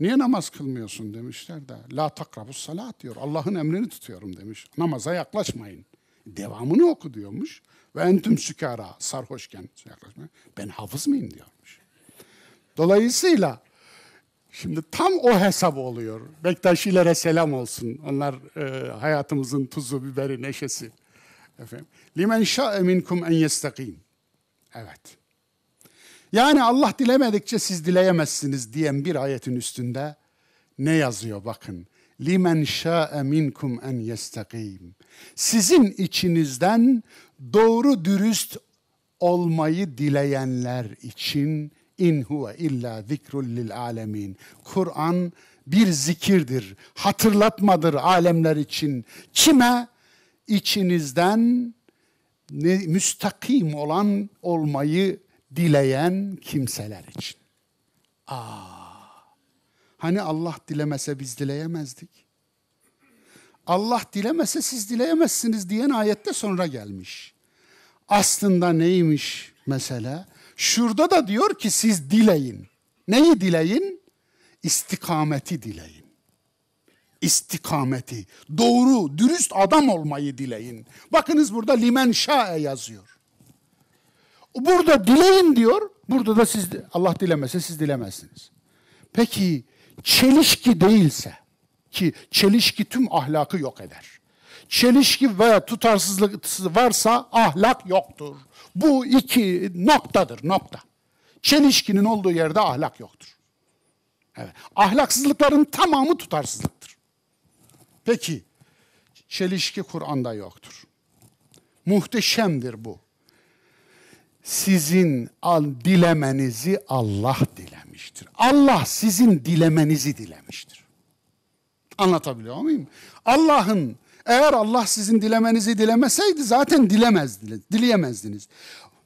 Niye namaz kılmıyorsun demişler de. La takrabus salat diyor. Allah'ın emrini tutuyorum demiş. Namaza yaklaşmayın. Devamını oku diyormuş. Ve entüm sükara sarhoşken yaklaşmayın. Ben hafız mıyım diyormuş. Dolayısıyla Şimdi tam o hesap oluyor. Bektaşilere selam olsun. Onlar e, hayatımızın tuzu, biberi, neşesi. Efendim. Limen şa'e minkum en yestakim. Evet. Yani Allah dilemedikçe siz dileyemezsiniz diyen bir ayetin üstünde ne yazıyor bakın. Limen şa'e minkum en yestakim. Sizin içinizden doğru dürüst olmayı dileyenler için in huve illa zikrul lil alemin. Kur'an bir zikirdir, hatırlatmadır alemler için. Kime? İçinizden ne, müstakim olan olmayı dileyen kimseler için. Aa. Hani Allah dilemese biz dileyemezdik. Allah dilemese siz dileyemezsiniz diyen ayette sonra gelmiş. Aslında neymiş mesela? Şurada da diyor ki siz dileyin. Neyi dileyin? İstikameti dileyin. İstikameti, doğru, dürüst adam olmayı dileyin. Bakınız burada limen şa'e yazıyor. Burada dileyin diyor. Burada da siz Allah dilemese siz dilemezsiniz. Peki çelişki değilse ki çelişki tüm ahlakı yok eder. Çelişki veya tutarsızlık varsa ahlak yoktur. Bu iki noktadır, nokta. Çelişkinin olduğu yerde ahlak yoktur. Evet. Ahlaksızlıkların tamamı tutarsızlıktır. Peki, çelişki Kur'an'da yoktur. Muhteşemdir bu sizin dilemenizi Allah dilemiştir. Allah sizin dilemenizi dilemiştir. Anlatabiliyor muyum? Allah'ın eğer Allah sizin dilemenizi dilemeseydi zaten dilemezdiniz, dileyemezdiniz.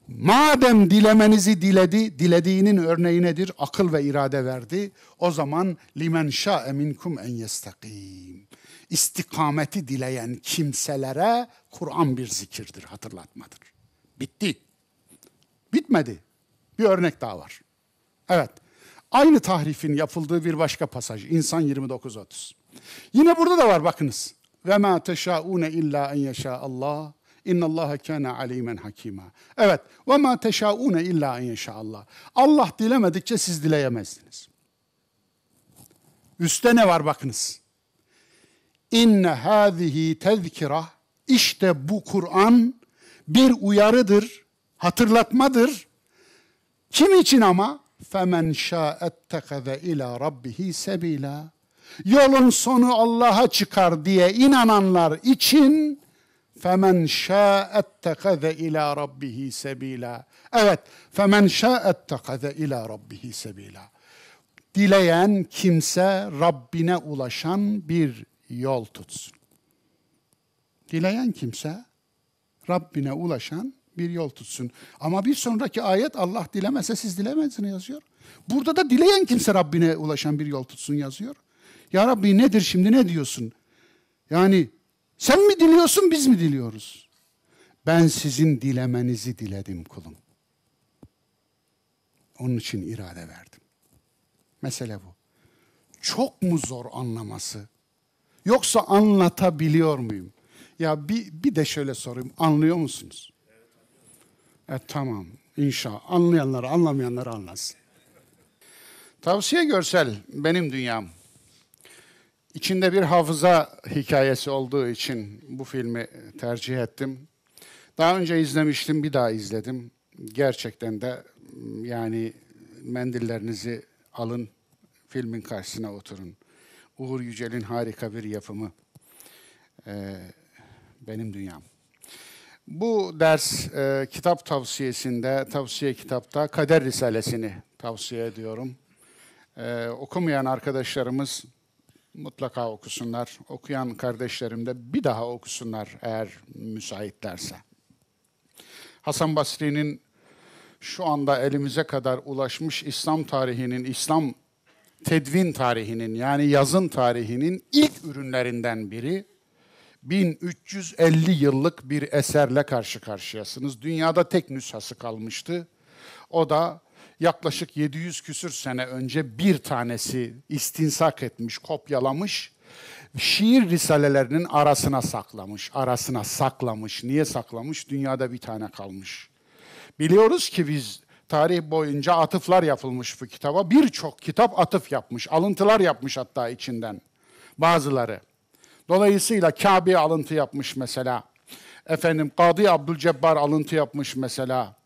Madem dilemenizi diledi, dilediğinin örneği nedir? Akıl ve irade verdi. O zaman limen şa'e minkum en yestakim. İstikameti dileyen kimselere Kur'an bir zikirdir, hatırlatmadır. Bitti. Bitmedi. Bir örnek daha var. Evet. Aynı tahrifin yapıldığı bir başka pasaj. İnsan 29-30. Yine burada da var bakınız. Ve ma teşaune illa en yeşa Allah. İnnallâhe kâne alîmen hakîmâ. Evet. Ve ma teşaune illa en yeşa Allah. Allah dilemedikçe siz dileyemezsiniz. Üste ne var bakınız. İnne hâzihi tezkira. İşte bu Kur'an bir uyarıdır hatırlatmadır. Kim için ama? فَمَنْ شَاءَ اتَّخَذَ اِلَى sebila Yolun sonu Allah'a çıkar diye inananlar için فَمَنْ شَاءَ اتَّخَذَ اِلَى sebila Evet, فَمَنْ شَاءَ اتَّخَذَ اِلَى sebila Dileyen kimse Rabbine ulaşan bir yol tutsun. Dileyen kimse Rabbine ulaşan bir yol tutsun. Ama bir sonraki ayet Allah dilemese siz dilemezsiniz yazıyor. Burada da dileyen kimse Rabbine ulaşan bir yol tutsun yazıyor. Ya Rabbi nedir şimdi ne diyorsun? Yani sen mi diliyorsun biz mi diliyoruz? Ben sizin dilemenizi diledim kulum. Onun için irade verdim. Mesele bu. Çok mu zor anlaması? Yoksa anlatabiliyor muyum? Ya bir, bir de şöyle sorayım. Anlıyor musunuz? E tamam inşa anlayanlar anlamayanlar anlasın. Tavsiye görsel benim dünyam. İçinde bir hafıza hikayesi olduğu için bu filmi tercih ettim. Daha önce izlemiştim, bir daha izledim. Gerçekten de yani mendillerinizi alın, filmin karşısına oturun. Uğur Yücel'in harika bir yapımı. Ee, benim dünyam. Bu ders e, kitap tavsiyesinde, tavsiye kitapta Kader Risalesini tavsiye ediyorum. E, okumayan arkadaşlarımız mutlaka okusunlar. Okuyan kardeşlerim de bir daha okusunlar eğer müsaitlerse. Hasan Basri'nin şu anda elimize kadar ulaşmış İslam tarihinin, İslam tedvin tarihinin yani yazın tarihinin ilk ürünlerinden biri 1350 yıllık bir eserle karşı karşıyasınız. Dünyada tek nüshası kalmıştı. O da yaklaşık 700 küsür sene önce bir tanesi istinsak etmiş, kopyalamış. Şiir risalelerinin arasına saklamış, arasına saklamış. Niye saklamış? Dünyada bir tane kalmış. Biliyoruz ki biz tarih boyunca atıflar yapılmış bu kitaba. Birçok kitap atıf yapmış, alıntılar yapmış hatta içinden bazıları. Dolayısıyla Kabe alıntı yapmış mesela. Efendim Kadı Abdülcebbar alıntı yapmış mesela.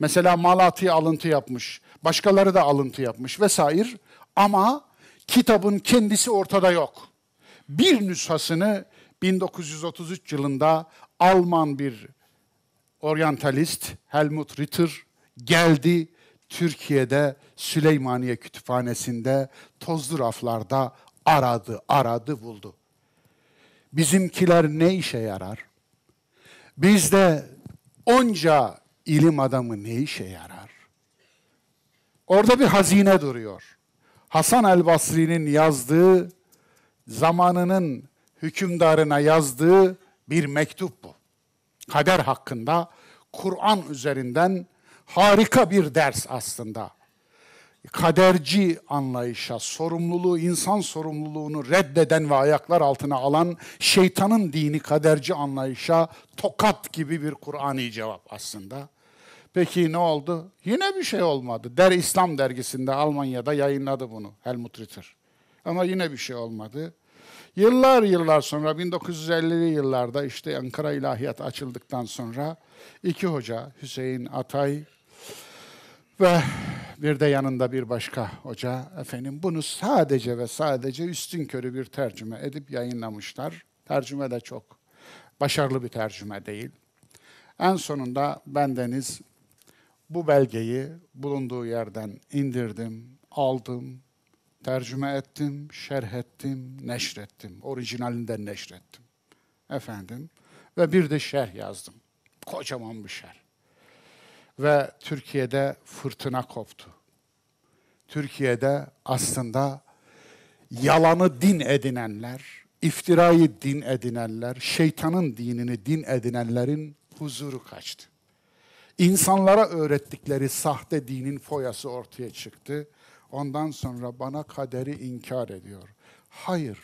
Mesela Malati alıntı yapmış. Başkaları da alıntı yapmış vesaire. Ama kitabın kendisi ortada yok. Bir nüshasını 1933 yılında Alman bir oryantalist Helmut Ritter geldi Türkiye'de Süleymaniye Kütüphanesi'nde tozlu raflarda aradı, aradı, buldu bizimkiler ne işe yarar? Bizde onca ilim adamı ne işe yarar? Orada bir hazine duruyor. Hasan el Basri'nin yazdığı, zamanının hükümdarına yazdığı bir mektup bu. Kader hakkında Kur'an üzerinden harika bir ders aslında kaderci anlayışa, sorumluluğu, insan sorumluluğunu reddeden ve ayaklar altına alan şeytanın dini kaderci anlayışa tokat gibi bir Kur'ani cevap aslında. Peki ne oldu? Yine bir şey olmadı. Der İslam dergisinde Almanya'da yayınladı bunu Helmut Ritter. Ama yine bir şey olmadı. Yıllar yıllar sonra 1950'li yıllarda işte Ankara İlahiyat açıldıktan sonra iki hoca Hüseyin Atay ve bir de yanında bir başka hoca efendim bunu sadece ve sadece üstün körü bir tercüme edip yayınlamışlar. Tercüme de çok başarılı bir tercüme değil. En sonunda bendeniz bu belgeyi bulunduğu yerden indirdim, aldım, tercüme ettim, şerh ettim, neşrettim. Orijinalinden neşrettim. Efendim ve bir de şerh yazdım. Kocaman bir şerh ve Türkiye'de fırtına koptu. Türkiye'de aslında yalanı din edinenler, iftirayı din edinenler, şeytanın dinini din edinenlerin huzuru kaçtı. İnsanlara öğrettikleri sahte dinin foyası ortaya çıktı. Ondan sonra bana kaderi inkar ediyor. Hayır.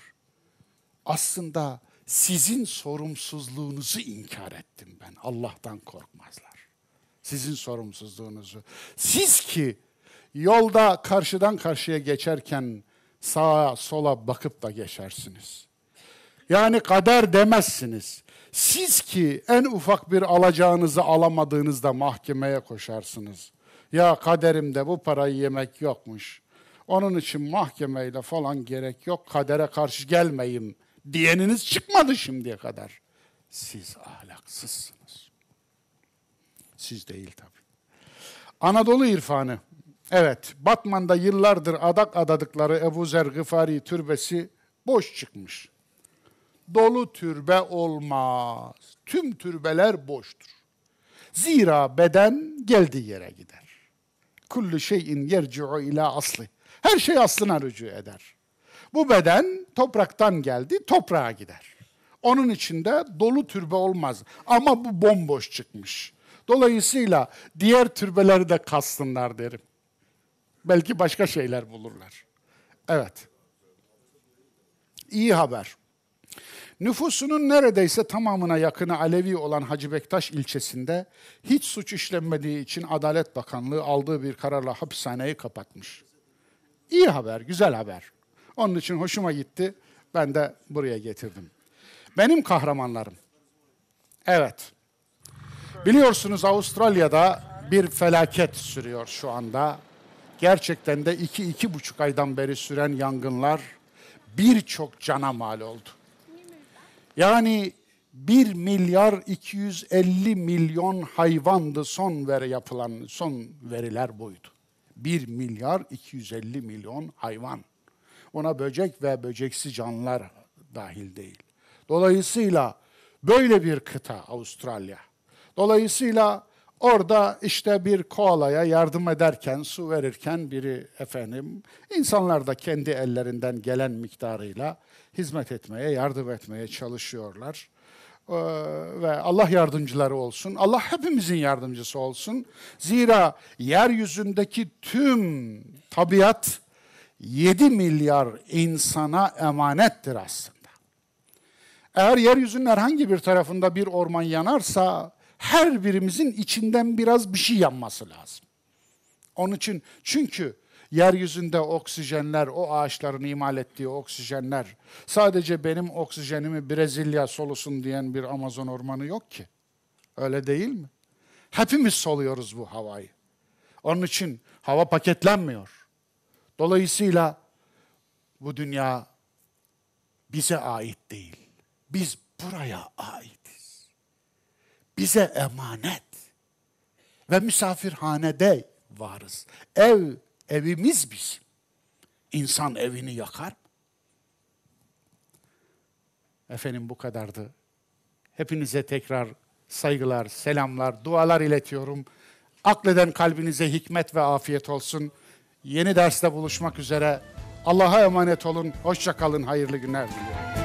Aslında sizin sorumsuzluğunuzu inkar ettim ben. Allah'tan korkmazlar. Sizin sorumsuzluğunuzu. Siz ki yolda karşıdan karşıya geçerken sağa sola bakıp da geçersiniz. Yani kader demezsiniz. Siz ki en ufak bir alacağınızı alamadığınızda mahkemeye koşarsınız. Ya kaderimde bu parayı yemek yokmuş. Onun için mahkemeyle falan gerek yok. Kadere karşı gelmeyim diyeniniz çıkmadı şimdiye kadar. Siz ahlaksızsınız siz değil tabii. Anadolu irfanı. Evet, Batman'da yıllardır adak adadıkları Ebu Zer Gıfari türbesi boş çıkmış. Dolu türbe olmaz. Tüm türbeler boştur. Zira beden geldiği yere gider. Kullu şeyin yerci'u ila aslı. Her şey aslına rücu eder. Bu beden topraktan geldi, toprağa gider. Onun içinde dolu türbe olmaz. Ama bu bomboş çıkmış. Dolayısıyla diğer türbeleri de kastınlar derim. Belki başka şeyler bulurlar. Evet. İyi haber. Nüfusunun neredeyse tamamına yakını Alevi olan Hacı Bektaş ilçesinde hiç suç işlenmediği için Adalet Bakanlığı aldığı bir kararla hapishaneyi kapatmış. İyi haber, güzel haber. Onun için hoşuma gitti. Ben de buraya getirdim. Benim kahramanlarım. Evet. Biliyorsunuz Avustralya'da bir felaket sürüyor şu anda. Gerçekten de iki, iki buçuk aydan beri süren yangınlar birçok cana mal oldu. Yani 1 milyar 250 milyon hayvandı son veri yapılan son veriler buydu. 1 milyar 250 milyon hayvan. Ona böcek ve böceksiz canlılar dahil değil. Dolayısıyla böyle bir kıta Avustralya. Dolayısıyla orada işte bir koalaya yardım ederken, su verirken biri efendim, insanlar da kendi ellerinden gelen miktarıyla hizmet etmeye, yardım etmeye çalışıyorlar. Ee, ve Allah yardımcıları olsun. Allah hepimizin yardımcısı olsun. Zira yeryüzündeki tüm tabiat 7 milyar insana emanettir aslında. Eğer yeryüzünün herhangi bir tarafında bir orman yanarsa her birimizin içinden biraz bir şey yanması lazım. Onun için çünkü yeryüzünde oksijenler, o ağaçların imal ettiği oksijenler sadece benim oksijenimi Brezilya solusun diyen bir Amazon ormanı yok ki. Öyle değil mi? Hepimiz soluyoruz bu havayı. Onun için hava paketlenmiyor. Dolayısıyla bu dünya bize ait değil. Biz buraya ait bize emanet. Ve misafirhanede varız. Ev, evimiz biz. İnsan evini yakar mı? Efendim bu kadardı. Hepinize tekrar saygılar, selamlar, dualar iletiyorum. Akleden kalbinize hikmet ve afiyet olsun. Yeni derste buluşmak üzere. Allah'a emanet olun. Hoşça kalın. Hayırlı günler diliyorum.